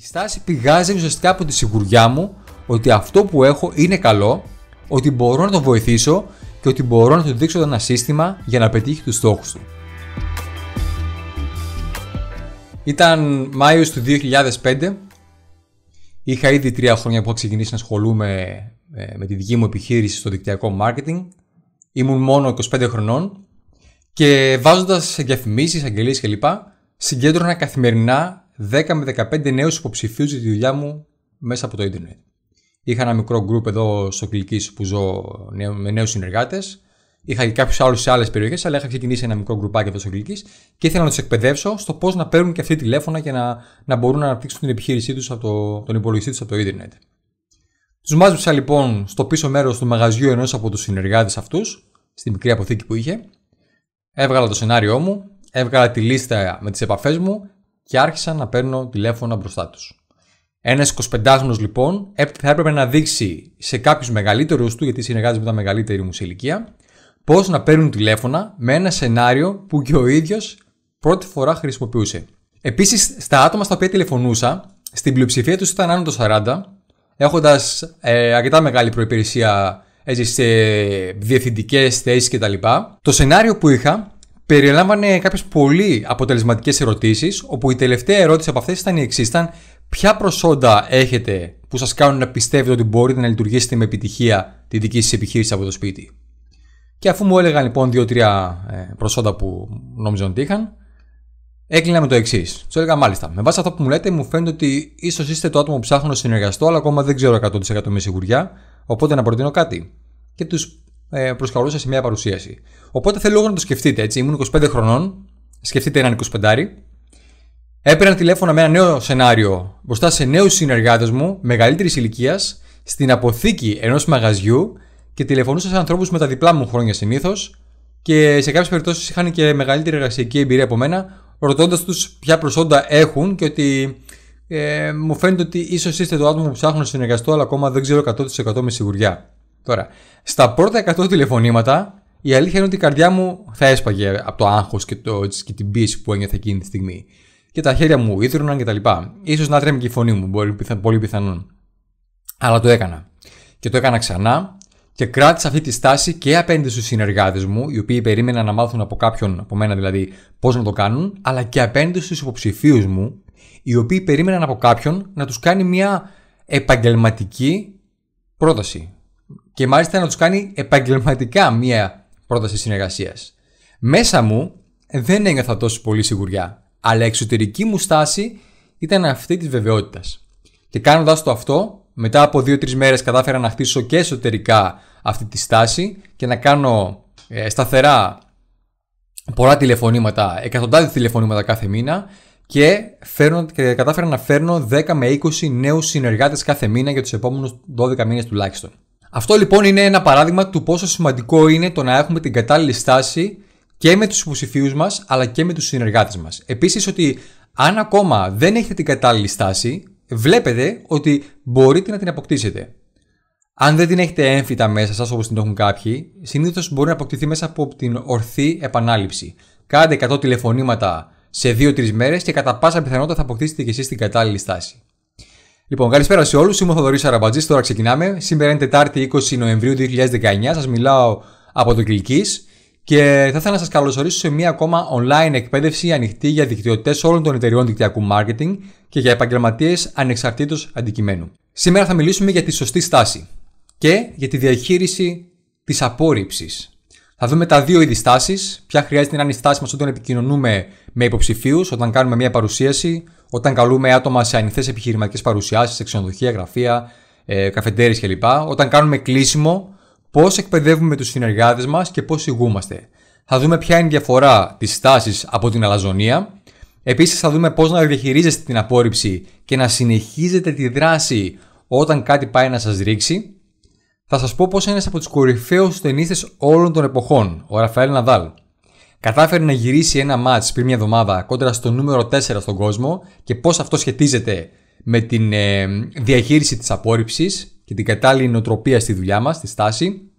Η στάση πηγάζει ουσιαστικά από τη σιγουριά μου ότι αυτό που έχω είναι καλό, ότι μπορώ να το βοηθήσω και ότι μπορώ να του δείξω ένα σύστημα για να πετύχει τους στόχους του. Ήταν Μάιος του 2005. Είχα ήδη τρία χρόνια που είχα ξεκινήσει να ασχολούμαι ε, με τη δική μου επιχείρηση στο δικτυακό marketing. Ήμουν μόνο 25 χρονών και βάζοντας διαφημίσει, αγγελίες, κλπ. Συγκέντρωνα καθημερινά 10 με 15 νέους υποψηφίους για τη δουλειά μου μέσα από το Ιντερνετ. Είχα ένα μικρό group εδώ στο Κλική που ζω με νέους συνεργάτες. Είχα και κάποιους άλλους σε άλλες περιοχές, αλλά είχα ξεκινήσει ένα μικρό γκρουπάκι εδώ στο Κλική και ήθελα να τους εκπαιδεύσω στο πώς να παίρνουν και αυτοί τηλέφωνα και να, να μπορούν να αναπτύξουν την επιχείρησή τους από το, τον υπολογιστή τους από το Ιντερνετ. Τους μάζεψα λοιπόν στο πίσω μέρος του μαγαζιού ενός από τους συνεργάτες αυτούς, στη μικρή αποθήκη που είχε. Έβγαλα το σενάριό μου, έβγαλα τη λίστα με τις επαφές μου και άρχισα να παίρνω τηλέφωνα μπροστά τους. Ένας 25χρονο λοιπόν θα έπρεπε να δείξει σε κάποιους μεγαλύτερους του, γιατί συνεργάζεται με τα μεγαλύτερη μου σε ηλικία, πώς να παίρνουν τηλέφωνα με ένα σενάριο που και ο ίδιος πρώτη φορά χρησιμοποιούσε. Επίσης, στα άτομα στα οποία τηλεφωνούσα, στην πλειοψηφία τους ήταν άνω των 40, έχοντας ε, αρκετά μεγάλη προπηρεσία σε διευθυντικές θέσεις κτλ. Το σενάριο που είχα Περιλάμβανε κάποιες πολύ αποτελεσματικές ερωτήσεις, όπου η τελευταία ερώτηση από αυτές ήταν η εξής: ποια προσόντα έχετε που σας κάνουν να πιστεύετε ότι μπορείτε να λειτουργήσετε με επιτυχία τη δική σας επιχείρηση από το σπίτι. Και αφού μου έλεγαν λοιπόν δύο-τρία ε, προσόντα που νόμιζαν ότι είχαν, έκλεινα με το εξής. Τους έλεγα μάλιστα, με βάση αυτό που μου λέτε, μου φαίνεται ότι ίσως είστε το άτομο που ψάχνω να συνεργαστώ, αλλά ακόμα δεν ξέρω 100% με σιγουριά, οπότε να προτείνω κάτι. Και τους ε, προσκαλούσα σε μια παρουσίαση. Οπότε θέλω λίγο να το σκεφτείτε έτσι. Ήμουν 25 χρονών, σκεφτείτε έναν 25 Έπαιρνα τηλέφωνα με ένα νέο σενάριο μπροστά σε νέους συνεργάτες μου μεγαλύτερης ηλικίας στην αποθήκη ενός μαγαζιού και τηλεφωνούσα σε ανθρώπους με τα διπλά μου χρόνια συνήθως και σε κάποιες περιπτώσεις είχαν και μεγαλύτερη εργασιακή εμπειρία από μένα, ρωτώντας τους ποια προσόντα έχουν και ότι ε, μου φαίνεται ότι ίσως είστε το άτομο που ψάχνω να συνεργαστώ, αλλά ακόμα δεν ξέρω 100% με σιγουριά. Τώρα, στα πρώτα 100 τηλεφωνήματα, η αλήθεια είναι ότι η καρδιά μου θα έσπαγε από το άγχος και, το, και την πίεση που ένιωθε εκείνη τη στιγμή. Και τα χέρια μου ίδρυναν κτλ. σω να τρέμει και η φωνή μου, πολύ, πιθα, πολύ πιθανόν. Αλλά το έκανα. Και το έκανα ξανά και κράτησα αυτή τη στάση και απέναντι στους συνεργάτες μου, οι οποίοι περίμεναν να μάθουν από κάποιον, από μένα δηλαδή, πώς να το κάνουν, αλλά και απέναντι στους υποψηφίους μου, οι οποίοι περίμεναν από κάποιον να τους κάνει μια επαγγελματική πρόταση και μάλιστα να τους κάνει επαγγελματικά μία πρόταση συνεργασίας. Μέσα μου δεν ένιωθα τόσο πολύ σιγουριά, αλλά η εξωτερική μου στάση ήταν αυτή της βεβαιότητας. Και κάνοντας το αυτό, μετά από 2-3 μέρες κατάφερα να χτίσω και εσωτερικά αυτή τη στάση και να κάνω ε, σταθερά πολλά τηλεφωνήματα, εκατοντάδες τηλεφωνήματα κάθε μήνα και, φέρνω, και κατάφερα να φέρνω 10 με 20 νέους συνεργάτες κάθε μήνα για τους επόμενους 12 μήνες τουλάχιστον. Αυτό λοιπόν είναι ένα παράδειγμα του πόσο σημαντικό είναι το να έχουμε την κατάλληλη στάση και με τους υποψηφίους μας, αλλά και με τους συνεργάτες μας. Επίσης, ότι αν ακόμα δεν έχετε την κατάλληλη στάση, βλέπετε ότι μπορείτε να την αποκτήσετε. Αν δεν την έχετε έμφυτα μέσα σας όπως την έχουν κάποιοι, συνήθως μπορεί να αποκτηθεί μέσα από την ορθή επανάληψη. Κάντε 100 τηλεφωνήματα σε 2-3 μέρες και κατά πάσα πιθανότητα θα αποκτήσετε και εσείς την κατάλληλη στάση. Λοιπόν, καλησπέρα σε όλους. Είμαι ο Θοδωρής Αραμπατζή. Τώρα ξεκινάμε. Σήμερα είναι Τετάρτη 20 Νοεμβρίου 2019. Σας μιλάω από το Κλικ και θα ήθελα να σας καλωσορίσω σε μια ακόμα online εκπαίδευση ανοιχτή για δικτυωτέ όλων των εταιριών δικτυακού marketing και για επαγγελματίες ανεξαρτήτως αντικειμένου. Σήμερα θα μιλήσουμε για τη σωστή στάση και για τη διαχείριση της απόρριψης. Θα δούμε τα δύο είδη στάσει, ποια χρειάζεται να είναι η στάση μας όταν επικοινωνούμε με υποψηφίους, όταν κάνουμε μια παρουσίαση, όταν καλούμε άτομα σε ανοιχτές επιχειρηματικές παρουσιάσεις, σε ξενοδοχεία, γραφεία, ε, κλπ. Όταν κάνουμε κλείσιμο, πώς εκπαιδεύουμε τους συνεργάτες μας και πώς ηγούμαστε. Θα δούμε ποια είναι η διαφορά της στάσης από την αλαζονία. Επίσης, θα δούμε πώς να διαχειρίζεστε την απόρριψη και να συνεχίζετε τη δράση όταν κάτι πάει να σας ρίξει. Θα σας πω πω ένας από τους κορυφαίους ταινίστε όλων των εποχών, ο Ραφαέλ Ναδάλ, κατάφερε να γυρίσει ένα μάτ πριν μια εβδομάδα κόντρα στο νούμερο 4 στον κόσμο και πώς αυτό σχετίζεται με την ε, διαχείριση της απόρριψης και την κατάλληλη νοοτροπία στη δουλειά μας, στη στάση.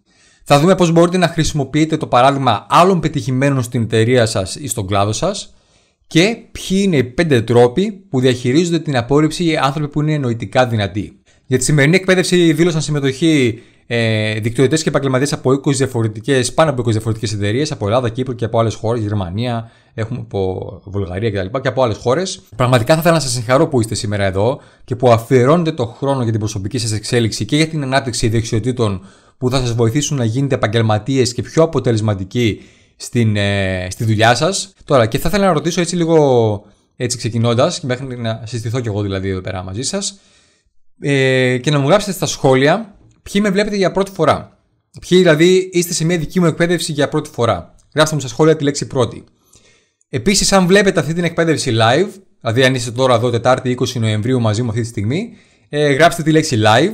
Θα δούμε πώς μπορείτε να χρησιμοποιείτε το παράδειγμα άλλων πετυχημένων στην εταιρεία σας ή στον κλάδο σας και ποιοι είναι οι πέντε τρόποι που διαχειρίζονται την απόρριψη οι άνθρωποι που είναι νοητικά δυνατοί. Για τη σημερινή εκπαίδευση δήλωσαν συμμετοχή ε, δικτυωτές και επαγγελματίες από 20 διαφορετικές, πάνω από 20 διαφορετικές εταιρείες από Ελλάδα, Κύπρο και από άλλες χώρες, Γερμανία, έχουμε από Βουλγαρία κτλ. Και, από άλλες χώρες. Πραγματικά θα ήθελα να σας συγχαρώ που είστε σήμερα εδώ και που αφιερώνετε το χρόνο για την προσωπική σας εξέλιξη και για την ανάπτυξη δεξιοτήτων που θα σας βοηθήσουν να γίνετε επαγγελματίες και πιο αποτελεσματικοί στην, ε, στη δουλειά σας. Τώρα, και θα ήθελα να ρωτήσω έτσι λίγο έτσι ξεκινώντας, μέχρι να συστηθώ κι εγώ δηλαδή εδώ πέρα μαζί σας. Ε, και να μου γράψετε στα σχόλια Ποιοι με βλέπετε για πρώτη φορά. Ποιοι δηλαδή είστε σε μια δική μου εκπαίδευση για πρώτη φορά. Γράψτε μου στα σχόλια τη λέξη πρώτη. Επίσης, αν βλέπετε αυτή την εκπαίδευση live, δηλαδή αν είστε τώρα εδώ Τετάρτη 20 Νοεμβρίου μαζί μου αυτή τη στιγμή, ε, γράψτε τη λέξη live.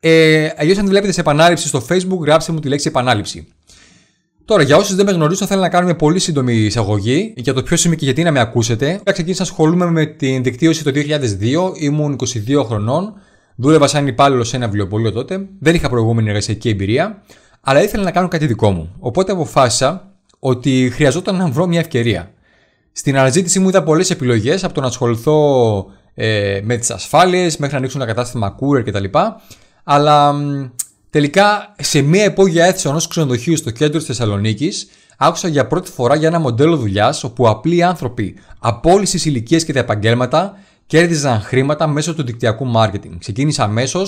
Ε, Αλλιώς, αν τη βλέπετε σε επανάληψη στο Facebook, γράψτε μου τη λέξη επανάληψη. Τώρα, για όσους δεν με γνωρίζουν, θέλω ήθελα να κάνουμε πολύ σύντομη εισαγωγή για το ποιο είμαι και γιατί να με ακούσετε. Ξεκίνησα να ασχολούμαι με την δικτύωση το 2002, ήμουν 22 χρονών. Δούλευα σαν υπάλληλος σε ένα βιβλιοπωλείο τότε, δεν είχα προηγούμενη εργασιακή εμπειρία, αλλά ήθελα να κάνω κάτι δικό μου. Οπότε αποφάσισα ότι χρειαζόταν να βρω μια ευκαιρία. Στην αναζήτησή μου είδα πολλές επιλογές, από το να ασχοληθώ ε, με τις ασφάλειες, μέχρι να ανοίξω ένα κατάστημα courier κτλ. Αλλά τελικά σε μια υπόγεια αίθουσα ενό ξενοδοχείου στο κέντρο της Θεσσαλονίκης, άκουσα για πρώτη φορά για ένα μοντέλο δουλειάς όπου απλοί άνθρωποι από όλες τις ηλικίες και τα επαγγέλματα κέρδιζαν χρήματα μέσω του δικτυακού marketing. Ξεκίνησα αμέσω,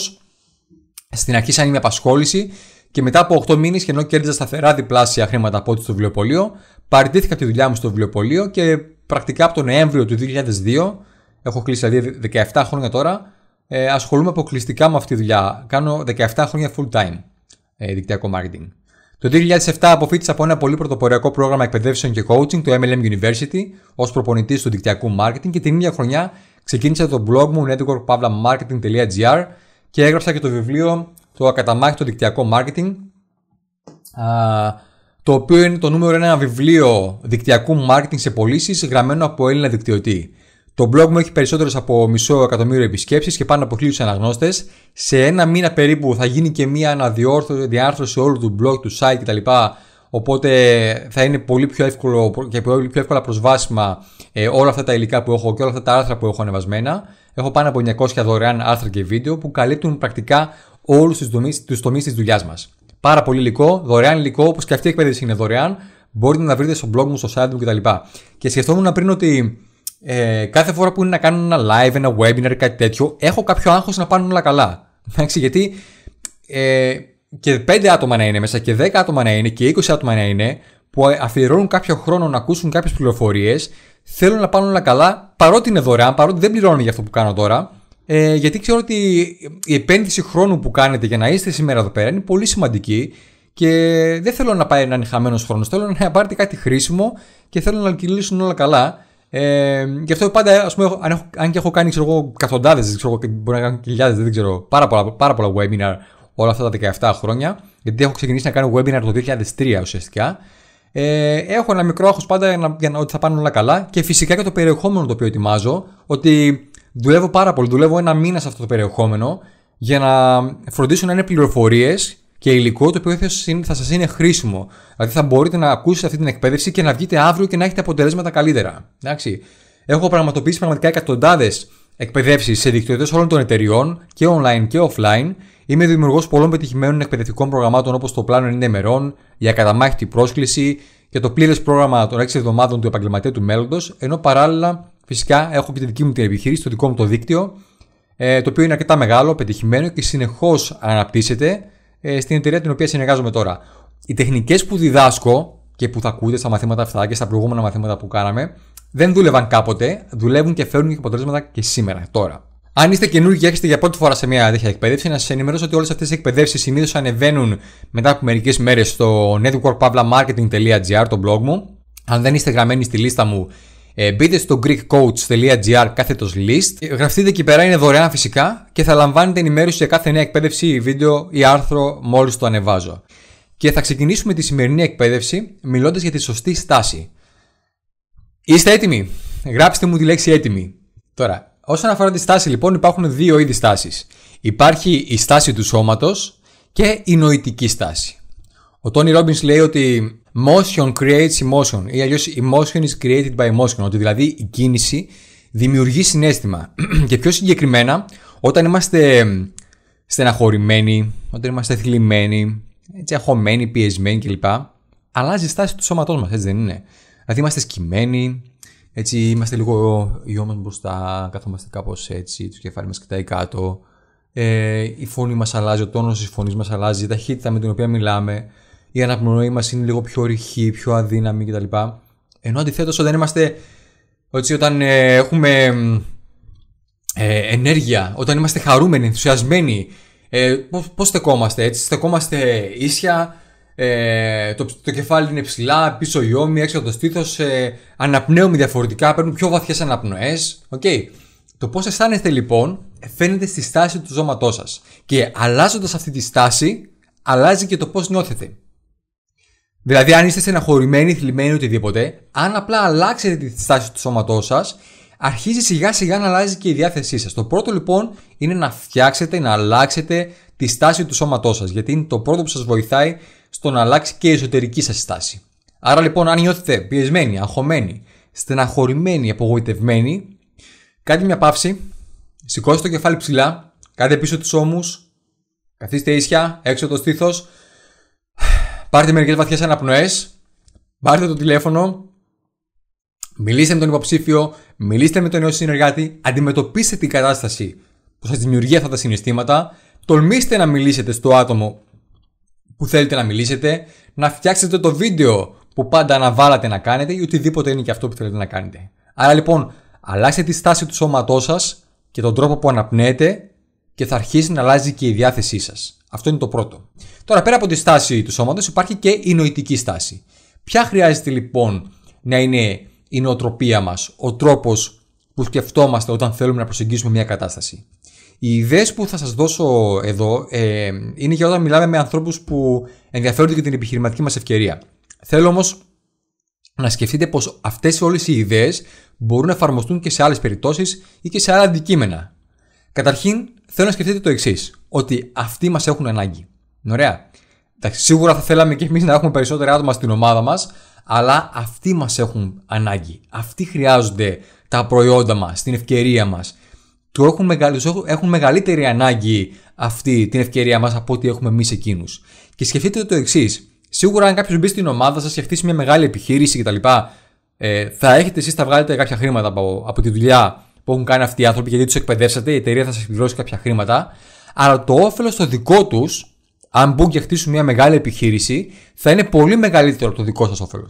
στην αρχή σαν η απασχόληση και μετά από 8 μήνε, και ενώ κέρδιζα σταθερά διπλάσια χρήματα από ό,τι στο βιβλιοπωλείο, παραιτήθηκα τη δουλειά μου στο βιβλιοπωλείο και πρακτικά από τον Νοέμβριο του 2002, έχω κλείσει δηλαδή 17 χρόνια τώρα, ε, ασχολούμαι αποκλειστικά με αυτή τη δουλειά. Κάνω 17 χρόνια full time ε, δικτυακό marketing. Το 2007 αποφύτησα από ένα πολύ πρωτοποριακό πρόγραμμα εκπαιδεύσεων και coaching, το MLM University, ως προπονητής του δικτυακού marketing και την ίδια χρονιά Ξεκίνησα το blog μου networkpavlamarketing.gr και έγραψα και το βιβλίο το ακαταμάχητο δικτυακό είναι το οποίο είναι το νούμερο ένα βιβλίο δικτυακού marketing σε πωλήσεις γραμμένο από Έλληνα δικτυωτή. Το blog μου έχει περισσότερες από μισό εκατομμύριο επισκέψεις και πάνω από χίλιους αναγνώστες. Σε ένα μήνα περίπου θα γίνει και μία αναδιόρθωση, όλου του blog, του site κτλ. Οπότε θα είναι πολύ πιο εύκολο και πολύ πιο εύκολα προσβάσιμα ε, όλα αυτά τα υλικά που έχω και όλα αυτά τα άρθρα που έχω ανεβασμένα. Έχω πάνω από 900 δωρεάν άρθρα και βίντεο που καλύπτουν πρακτικά όλους τους τομείς της δουλειάς μας. Πάρα πολύ υλικό, δωρεάν υλικό, όπως και αυτή η εκπαίδευση είναι δωρεάν. Μπορείτε να βρείτε στο blog μου, στο site μου κτλ. Και σκεφτόμουν πριν ότι ε, κάθε φορά που είναι να κάνω ένα live, ένα webinar, κάτι τέτοιο, έχω κάποιο άγχος να πάνε όλα καλά. Εντάξει, γιατί ε, και 5 άτομα να είναι μέσα και 10 άτομα να είναι και 20 άτομα να είναι που αφιερώνουν κάποιο χρόνο να ακούσουν κάποιες πληροφορίες, θέλουν να πάνε όλα καλά, παρότι είναι δωρεάν, παρότι δεν πληρώνουν για αυτό που κάνω τώρα. Ε, γιατί ξέρω ότι η επένδυση χρόνου που κάνετε για να είστε σήμερα εδώ πέρα είναι πολύ σημαντική και δεν θέλω να πάει έναν είναι χαμένος χρόνος. Θέλω να πάρετε κάτι χρήσιμο και θέλω να κυλήσουν όλα καλά. Ε, γι' αυτό πάντα, ας πούμε, αν, έχω, αν και έχω κάνει ξέρω εγώ, ξέρω, μπορεί να κάνω χιλιάδες, δεν ξέρω, πάρα πολλά, πάρα πολλά webinar όλα αυτά τα 17 χρόνια, γιατί έχω ξεκινήσει να κάνω webinar το 2003 ουσιαστικά. Ε, έχω ένα μικρό άγχος πάντα για να, για να, ότι θα πάνε όλα καλά και φυσικά και το περιεχόμενο το οποίο ετοιμάζω, ότι δουλεύω πάρα πολύ, δουλεύω ένα μήνα σε αυτό το περιεχόμενο για να φροντίσω να είναι πληροφορίες και υλικό το οποίο θα σας είναι χρήσιμο. Δηλαδή θα μπορείτε να ακούσετε αυτή την εκπαίδευση και να βγείτε αύριο και να έχετε αποτελέσματα καλύτερα. Εντάξει. Έχω πραγματοποιήσει πραγματικά εκατοντάδες εκπαιδεύσεις σε δικτυωτές όλων των εταιριών και online και offline Είμαι δημιουργός πολλών πετυχημένων εκπαιδευτικών προγραμμάτων όπως το πλάνο 90 ημερών, η ακαταμάχητη πρόσκληση και το πλήρες πρόγραμμα των 6 εβδομάδων του επαγγελματία του μέλλοντος, ενώ παράλληλα φυσικά έχω και τη δική μου την επιχείρηση, το δικό μου το δίκτυο, ε, το οποίο είναι αρκετά μεγάλο, πετυχημένο και συνεχώς αναπτύσσεται ε, στην εταιρεία την οποία συνεργάζομαι τώρα. Οι τεχνικές που διδάσκω και που θα ακούτε στα μαθήματα αυτά και στα προηγούμενα μαθήματα που κάναμε, δεν δούλευαν κάποτε, δουλεύουν και φέρνουν και αποτελέσματα και σήμερα, τώρα. Αν είστε καινούργοι και έχετε για πρώτη φορά σε μια τέτοια εκπαίδευση, να σας ενημερώσω ότι όλες αυτές οι εκπαιδεύσεις συνήθως ανεβαίνουν μετά από μερικές μέρες στο networkpavlamarketing.gr, το blog μου. Αν δεν είστε γραμμένοι στη λίστα μου, ε, μπείτε στο greekcoach.gr κάθετος list. Ε, γραφτείτε εκεί πέρα, είναι δωρεάν φυσικά και θα λαμβάνετε ενημέρωση για κάθε νέα εκπαίδευση βίντεο ή άρθρο μόλις το ανεβάζω. Και θα ξεκινήσουμε τη σημερινή εκπαίδευση μιλώντας για τη σωστή στάση. Είστε έτοιμοι? Γράψτε μου τη λέξη έτοιμη. Τώρα, Όσον αφορά τη στάση, λοιπόν, υπάρχουν δύο είδη στάσει. Υπάρχει η στάση του σώματος και η νοητική στάση. Ο Τόνι Ρόμπιν λέει ότι motion creates emotion ή αλλιώς emotion is created by emotion, ότι δηλαδή η κίνηση δημιουργεί συνέστημα. και πιο συγκεκριμένα, όταν είμαστε στεναχωρημένοι, όταν είμαστε θλιμμένοι, έτσι αγχωμένοι, πιεσμένοι κλπ. Αλλάζει η στάση του σώματός μας, έτσι δεν είναι. Δηλαδή είμαστε σκυμμένοι, έτσι είμαστε λίγο οι ώμες μπροστά, καθόμαστε κάπως έτσι, το κεφάλι μας κοιτάει κάτω. Ε, η φωνή μας αλλάζει, ο τόνος της φωνής μας αλλάζει, η ταχύτητα με την οποία μιλάμε, η αναπνοή μας είναι λίγο πιο ρηχή, πιο αδύναμη κτλ. Ενώ αντιθέτως, όταν είμαστε, έτσι, όταν ε, έχουμε ε, ενέργεια, όταν είμαστε χαρούμενοι, ενθουσιασμένοι, ε, πώς στεκόμαστε έτσι, στεκόμαστε ίσια, ε, το, το κεφάλι είναι ψηλά, πίσω η ώμη, έξω το στήθος. Ε, αναπνέουμε διαφορετικά, παίρνουμε πιο βαθιές αναπνοές. Okay. Το πώς αισθάνεστε λοιπόν φαίνεται στη στάση του σώματός σας. Και αλλάζοντας αυτή τη στάση, αλλάζει και το πώς νιώθετε. Δηλαδή, αν είστε στεναχωρημένοι, θλιμμένοι, οτιδήποτε, αν απλά αλλάξετε τη στάση του σώματός σας, αρχίζει σιγά σιγά να αλλάζει και η διάθεσή σας. Το πρώτο λοιπόν είναι να φτιάξετε, να αλλάξετε τη στάση του σώματός σας. Γιατί είναι το πρώτο που σας βοηθάει στο να αλλάξει και η εσωτερική σας στάση. Άρα λοιπόν, αν νιώθετε πιεσμένοι, αγχωμένοι, στεναχωρημένοι, απογοητευμένοι, κάντε μια παύση, σηκώστε το κεφάλι ψηλά, κάντε πίσω τους ώμους, καθίστε ίσια, έξω το στήθος, πάρτε μερικές βαθιές αναπνοές, πάρτε το τηλέφωνο, μιλήστε με τον υποψήφιο, μιλήστε με τον νέο συνεργάτη, αντιμετωπίστε την κατάσταση που σας δημιουργεί αυτά τα συναισθήματα, τολμήστε να μιλήσετε στο άτομο που θέλετε να μιλήσετε, να φτιάξετε το βίντεο που πάντα αναβάλλατε να κάνετε ή οτιδήποτε είναι και αυτό που θέλετε να κάνετε. Άρα λοιπόν, αλλάξτε τη στάση του σώματός σας και τον τρόπο που αναπνέετε και θα αρχίσει να αλλάζει και η διάθεσή σας. Αυτό είναι το πρώτο. Τώρα, πέρα από τη στάση του σώματος υπάρχει και η νοητική στάση. Ποια χρειάζεται λοιπόν να είναι η νοοτροπία μας, ο τρόπος που σκεφτόμαστε όταν θέλουμε να προσεγγίσουμε μια κατάσταση. Οι ιδέες που θα σας δώσω εδώ ε, είναι για όταν μιλάμε με ανθρώπους που ενδιαφέρονται για την επιχειρηματική μας ευκαιρία. Θέλω όμως να σκεφτείτε πως αυτές όλες οι ιδέες μπορούν να εφαρμοστούν και σε άλλες περιπτώσεις ή και σε άλλα αντικείμενα. Καταρχήν θέλω να σκεφτείτε το εξής, ότι αυτοί μας έχουν ανάγκη. Ωραία. Εντάξει, σίγουρα θα θέλαμε και εμείς να έχουμε περισσότερα άτομα στην ομάδα μας, αλλά αυτοί μας έχουν ανάγκη. Αυτοί χρειάζονται τα προϊόντα μας την ευκαιρία μας το έχουν, έχουν μεγαλύτερη ανάγκη αυτή την ευκαιρία μας από ό,τι έχουμε εμείς εκείνους. Και σκεφτείτε το εξής. Σίγουρα, αν κάποιος μπει στην ομάδα σας και χτίσει μια μεγάλη επιχείρηση κτλ., ε, θα έχετε εσείς, θα βγάλετε κάποια χρήματα από, από τη δουλειά που έχουν κάνει αυτοί οι άνθρωποι γιατί τους εκπαιδεύσατε, η εταιρεία θα σας πληρώσει κάποια χρήματα. Αλλά το όφελος το δικό τους, αν μπουν και χτίσουν μια μεγάλη επιχείρηση, θα είναι πολύ μεγαλύτερο από το δικό σας όφελος.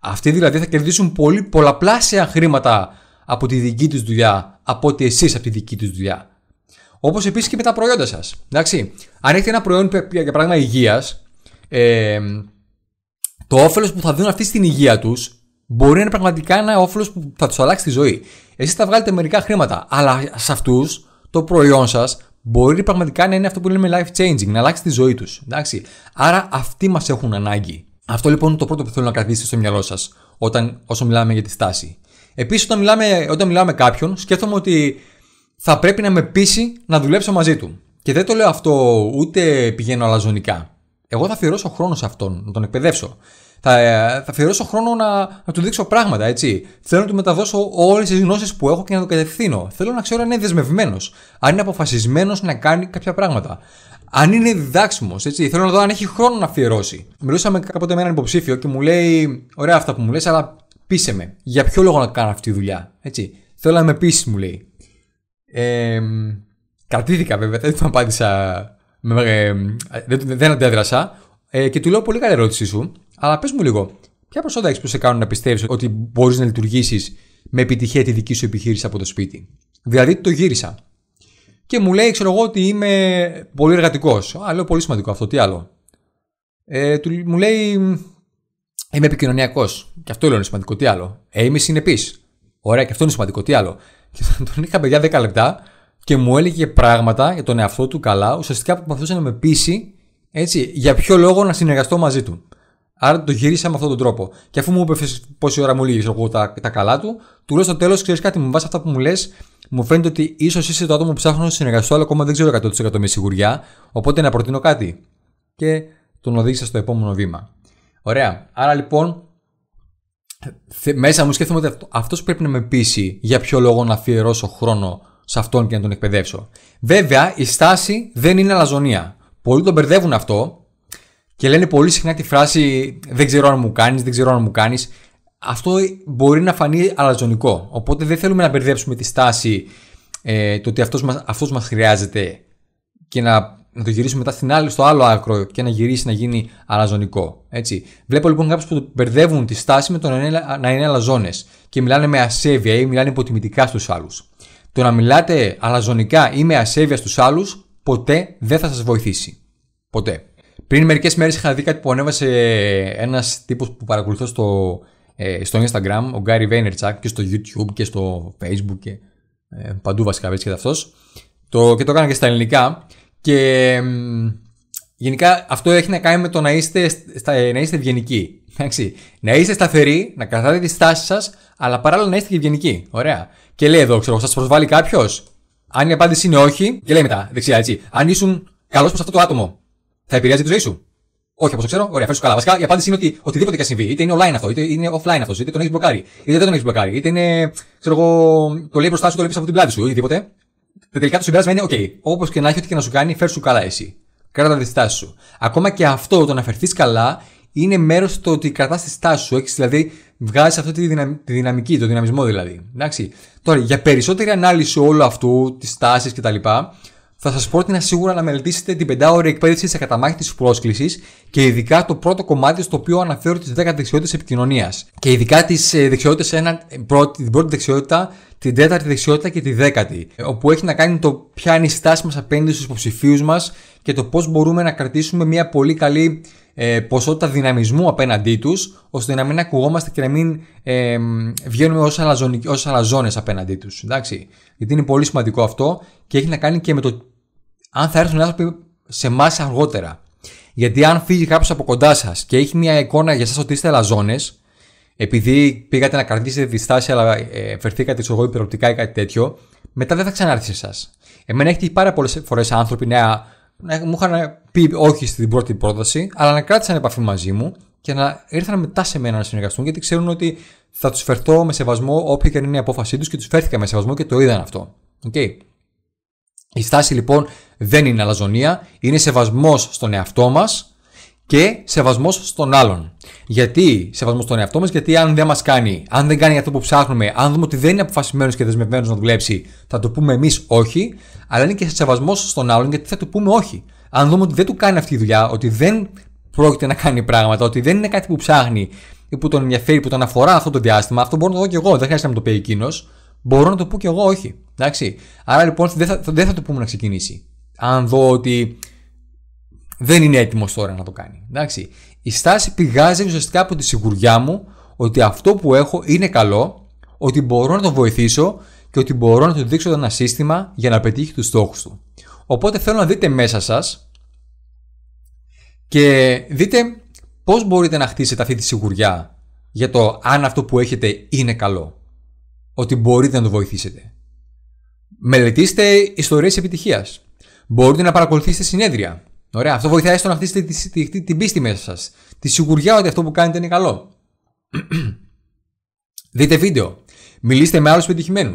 Αυτοί δηλαδή θα κερδίσουν πολύ πολλαπλάσια χρήματα από τη δική του δουλειά από ότι εσείς από τη δική του δουλειά. Όπως επίσης και με τα προϊόντα σας. Αν έχετε ένα προϊόν για παράδειγμα υγείας, ε, το όφελος που θα δουν αυτοί στην υγεία τους μπορεί να είναι πραγματικά ένα όφελος που θα τους αλλάξει τη ζωή. Εσείς θα βγάλετε μερικά χρήματα, αλλά σε αυτούς το προϊόν σας μπορεί πραγματικά να είναι αυτό που λέμε life changing, να αλλάξει τη ζωή τους. Άρα αυτοί μας έχουν ανάγκη. Αυτό λοιπόν είναι το πρώτο που θέλω να κρατήσετε στο μυαλό σας όταν όσο μιλάμε για τη στάση. Επίσης, όταν μιλάμε, όταν μιλάμε με κάποιον, σκέφτομαι ότι θα πρέπει να με πείσει να δουλέψω μαζί του. Και δεν το λέω αυτό ούτε πηγαίνω αλαζονικά. Εγώ θα αφιερώσω χρόνο σε αυτόν, να τον εκπαιδεύσω. Θα, ε, θα αφιερώσω χρόνο να, να του δείξω πράγματα, έτσι. Θέλω να του μεταδώσω όλες τις γνώσεις που έχω και να τον κατευθύνω. Θέλω να ξέρω αν είναι δεσμευμένος, αν είναι αποφασισμένος να κάνει κάποια πράγματα. Αν είναι διδάξιμος, έτσι. Θέλω να δω αν έχει χρόνο να αφιερώσει. Μιλούσαμε κάποτε με έναν υποψήφιο και μου λέει: Ωραία αυτά που μου λες, αλλά πείσε με, για ποιο λόγο να κάνω αυτή τη δουλειά. Έτσι. Θέλω να με πείσει, μου λέει. Ε, κρατήθηκα βέβαια, δεν του απάντησα. δεν, δεν αντέδρασα. Ε, και του λέω πολύ καλή ερώτησή σου, αλλά πες μου λίγο, ποια προσόντα έχεις που σε κάνουν να πιστεύεις ότι μπορείς να λειτουργήσεις με επιτυχία τη δική σου επιχείρηση από το σπίτι. Δηλαδή το γύρισα. Και μου λέει, ξέρω εγώ, ότι είμαι πολύ εργατικός. Α, λέω πολύ σημαντικό αυτό, τι άλλο. Ε, του, μου λέει, Είμαι επικοινωνιακός. Και αυτό λέω είναι σημαντικό. Τι άλλο. Ε, είμαι συνεπής. Ωραία, και αυτό είναι σημαντικό. Τι άλλο. Και τον είχα παιδιά 10 λεπτά και μου έλεγε πράγματα για τον εαυτό του καλά, ουσιαστικά που προσπαθούσε να με πείσει έτσι, για ποιο λόγο να συνεργαστώ μαζί του. Άρα το γυρίσα με αυτόν τον τρόπο. Και αφού μου είπε πόση ώρα μου λύγει εγώ τα, τα καλά του, του λέω στο τέλος: Ξέρεις κάτι, μου βάζεις αυτά που μου λες, μου φαίνεται ότι ίσως είσαι το άτομο που ψάχνω να συνεργαστώ, αλλά ακόμα δεν ξέρω 100% με σιγουριά. Οπότε να προτείνω κάτι. Και τον οδήγησα στο επόμενο βήμα. Ωραία. Άρα λοιπόν, μέσα μου σκέφτομαι ότι αυτό πρέπει να με πείσει για ποιο λόγο να αφιερώσω χρόνο σε αυτόν και να τον εκπαιδεύσω. Βέβαια, η στάση δεν είναι αλαζονία. Πολλοί τον μπερδεύουν αυτό και λένε πολύ συχνά τη φράση Δεν ξέρω αν μου κάνεις, δεν ξέρω αν μου κάνεις. Αυτό μπορεί να φανεί αλαζονικό. Οπότε δεν θέλουμε να μπερδέψουμε τη στάση ε, το ότι αυτός μας μας χρειάζεται και να να το γυρίσουμε μετά στην άλλη, στο άλλο άκρο και να γυρίσει να γίνει αλαζονικό. Έτσι. Βλέπω λοιπόν κάποιους που μπερδεύουν τη στάση με το να είναι, να αλαζόνες και μιλάνε με ασέβεια ή μιλάνε υποτιμητικά στους άλλους. Το να μιλάτε αλαζονικά ή με ασέβεια στους άλλους ποτέ δεν θα σας βοηθήσει. Ποτέ. Πριν μερικές μέρες είχα δει κάτι που ανέβασε ένας τύπος που παρακολουθώ στο, ε, στο Instagram, ο Gary Vaynerchuk, και στο YouTube και στο Facebook και ε, παντού βασικά βρίσκεται αυτός. Το, και το έκανα και στα ελληνικά. Και γενικά αυτό έχει να κάνει με το να είστε, να είστε ευγενικοί. Εντάξει. Να είστε σταθεροί, να κρατάτε τη στάση σας, αλλά παράλληλα να είστε και ευγενικοί. Ωραία. Και λέει εδώ, ξέρω, σας προσβάλλει κάποιος. Αν η απάντηση είναι όχι, και λέει μετά, δεξιά έτσι. Αν ήσουν καλός προς αυτό το άτομο, θα επηρεάζει τη ζωή σου. Όχι, όπω ξέρω, ωραία, φέρνει καλά. Βασικά η απάντηση είναι ότι οτιδήποτε και συμβεί, είτε είναι online αυτό, είτε είναι offline αυτό, είτε τον έχεις μπλοκάρει, είτε δεν τον έχεις μπλοκάρει, είτε είναι, ξέρω εγώ, το λέει μπροστά σου, το λέει από την πλάτη σου, οτιδήποτε. Το τελικά το συμπέρασμα είναι: OK, όπως και να έχει, ό,τι και να σου κάνει, φέρ σου καλά εσύ. Κράτα τη στάση σου. Ακόμα και αυτό, το να φερθείς καλά, είναι μέρος του ότι κρατάς τη στάση σου. Έχεις δηλαδή βγάζεις αυτή τη, δυναμική, το δυναμισμό δηλαδή. Εντάξει. Τώρα, για περισσότερη ανάλυση όλου αυτού, τη τάση κτλ., θα σας πρότεινα σίγουρα να μελετήσετε την πεντάωρη εκπαίδευση σε καταμάχη τη πρόσκλησης και ειδικά το πρώτο κομμάτι στο οποίο αναφέρω τις 10 δεξιότητες επικοινωνίας. Και ειδικά τις ε, δεξιότητες, την πρώτη δεξιότητα, την τέταρτη δεξιότητα και τη δέκατη. Όπου έχει να κάνει το ποια είναι η στάση μας απέναντι στους υποψηφίους μας και το πώς μπορούμε να κρατήσουμε μια πολύ καλή ε, ποσότητα δυναμισμού απέναντί τους, ώστε να μην ακουγόμαστε και να μην ε, βγαίνουμε ως αλαζόνες απέναντί τους. Γιατί είναι πολύ σημαντικό αυτό και έχει να κάνει και με το αν θα έρθουν άνθρωποι σε εμάς αργότερα. Γιατί αν φύγει κάποιος από κοντά σας και έχει μια εικόνα για εσάς ότι είστε λαζόνες, επειδή πήγατε να κρατήσετε διστάσει, αλλά ε, φερθήκατε εγώ υπεροπτικά ή κάτι τέτοιο, μετά δεν θα ξανάρθει σε εσάς. Εμένα έχει τύχει πάρα πολλές φορές άνθρωποι να, να μου είχαν πει όχι στην πρώτη πρόταση, αλλά να κράτησαν επαφή μαζί μου και να ήρθαν μετά σε μένα να συνεργαστούν γιατί ξέρουν ότι θα τους φερθώ με σεβασμό όποια και είναι η απόφασή τους και τους φέρθηκα με σεβασμό και το είδαν αυτό. Okay. Η στάση λοιπόν δεν είναι αλαζονία, είναι σεβασμός στον εαυτό μας και σεβασμός στον άλλον. Γιατί σεβασμός στον εαυτό μας, γιατί αν δεν μας κάνει, αν δεν κάνει αυτό που ψάχνουμε, αν δούμε ότι δεν είναι αποφασισμένος και δεσμευμένος να δουλέψει, θα το πούμε εμείς όχι, αλλά είναι και σεβασμός στον άλλον γιατί θα του πούμε όχι. Αν δούμε ότι δεν του κάνει αυτή η δουλειά, ότι δεν πρόκειται να κάνει πράγματα, ότι δεν είναι κάτι που ψάχνει ή που τον ενδιαφέρει, που τον αφορά αυτό το διάστημα, αυτό μπορώ να το δω και εγώ, δεν χρειάζεται να μου το πει εκείνος μπορώ να το πω κι εγώ όχι. Εντάξει. Άρα λοιπόν δεν θα, δεν θα το πούμε να ξεκινήσει. Αν δω ότι δεν είναι έτοιμος τώρα να το κάνει. Εντάξει. Η στάση πηγάζει ουσιαστικά από τη σιγουριά μου ότι αυτό που έχω είναι καλό, ότι μπορώ να το βοηθήσω και ότι μπορώ να του δείξω ένα σύστημα για να πετύχει τους στόχους του. Οπότε θέλω να δείτε μέσα σας και δείτε πώς μπορείτε να χτίσετε αυτή τη σιγουριά για το αν αυτό που έχετε είναι καλό ότι μπορείτε να το βοηθήσετε. Μελετήστε ιστορίες επιτυχίας. Μπορείτε να παρακολουθήσετε συνέδρια. Ωραία, αυτό βοηθάει στο να χτίσετε την πίστη μέσα σας. Τη σιγουριά ότι αυτό που κάνετε είναι καλό. Δείτε βίντεο. Μιλήστε με άλλους πετυχημένους.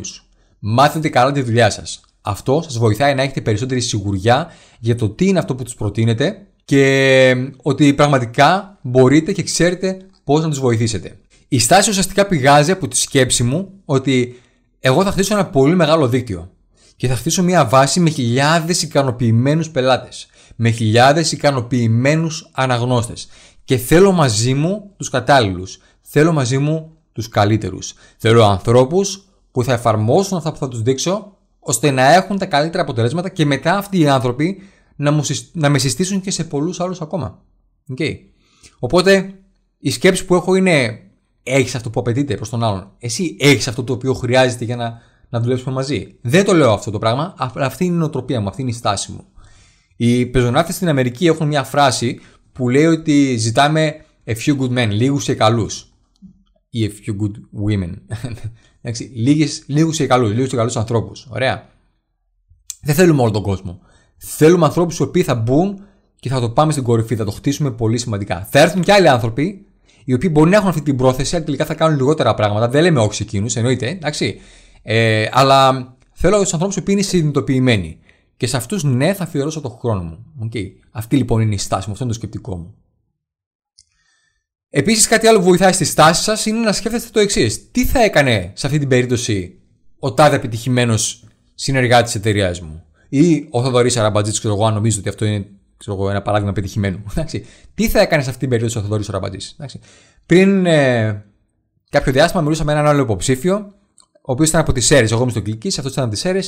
Μάθετε καλά τη δουλειά σας. Αυτό σας βοηθάει να έχετε περισσότερη σιγουριά για το τι είναι αυτό που τους προτείνετε και ότι πραγματικά μπορείτε και ξέρετε πώς να τους βοηθήσετε. Η στάση ουσιαστικά πηγάζει από τη σκέψη μου ότι εγώ θα χτίσω ένα πολύ μεγάλο δίκτυο και θα χτίσω μια βάση με χιλιάδες ικανοποιημένους πελάτες, με χιλιάδες ικανοποιημένους αναγνώστες. Και θέλω μαζί μου τους κατάλληλους. Θέλω μαζί μου τους καλύτερους. Θέλω ανθρώπους που θα εφαρμόσουν αυτά που θα τους δείξω, ώστε να έχουν τα καλύτερα αποτελέσματα και μετά αυτοί οι άνθρωποι να, μου, να με συστήσουν και σε πολλούς άλλους ακόμα. Okay. Οπότε η σκέψη που έχω είναι έχεις αυτό που απαιτείται προς τον άλλον. Εσύ έχεις αυτό το οποίο χρειάζεται για να, να δουλέψουμε μαζί. Δεν το λέω αυτό το πράγμα, αυτή είναι η νοοτροπία μου, αυτή είναι η στάση μου. Οι πεζοναύτες στην Αμερική έχουν μια φράση που λέει ότι ζητάμε a few good men, λίγους και καλούς. Ή a few good women. Λίγους και καλούς, λίγους και καλούς ανθρώπους. Ωραία. Δεν θέλουμε όλο τον κόσμο. Θέλουμε ανθρώπους οι οποίοι θα μπουν και θα το πάμε στην κορυφή, θα το χτίσουμε πολύ σημαντικά. Θα έρθουν και άλλοι άνθρωποι οι οποίοι μπορεί να έχουν αυτή την πρόθεση, αλλά τελικά θα κάνουν λιγότερα πράγματα. Δεν λέμε όχι σε εκείνους, εννοείται, εντάξει. Ε, αλλά θέλω τους ανθρώπους που είναι συνειδητοποιημένοι. Και σε αυτούς, ναι, θα αφιερώσω τον χρόνο μου. Okay. Αυτή λοιπόν είναι η στάση μου, αυτό είναι το σκεπτικό μου. Επίσης, κάτι άλλο που βοηθάει στη στάση σας είναι να σκέφτεστε το εξής. Τι θα έκανε σε αυτή την περίπτωση ο τάδε επιτυχημένος συνεργάτης της εταιρείας μου. Ή ο Θοδωρής Αραμπατζής, ξέρω εγώ, αν νομίζετε ότι αυτό είναι ξέρω εγώ, ένα παράδειγμα πετυχημένου. Εντάξει. Τι θα έκανες σε αυτή την περίοδο ο Θοδωρής ο Ραμπατζή. Πριν ε, κάποιο διάστημα μιλούσα με έναν άλλο υποψήφιο, ο οποίος ήταν από τις Σέρες. Εγώ είμαι στον Κλικί, αυτός ήταν από τις Σέρες.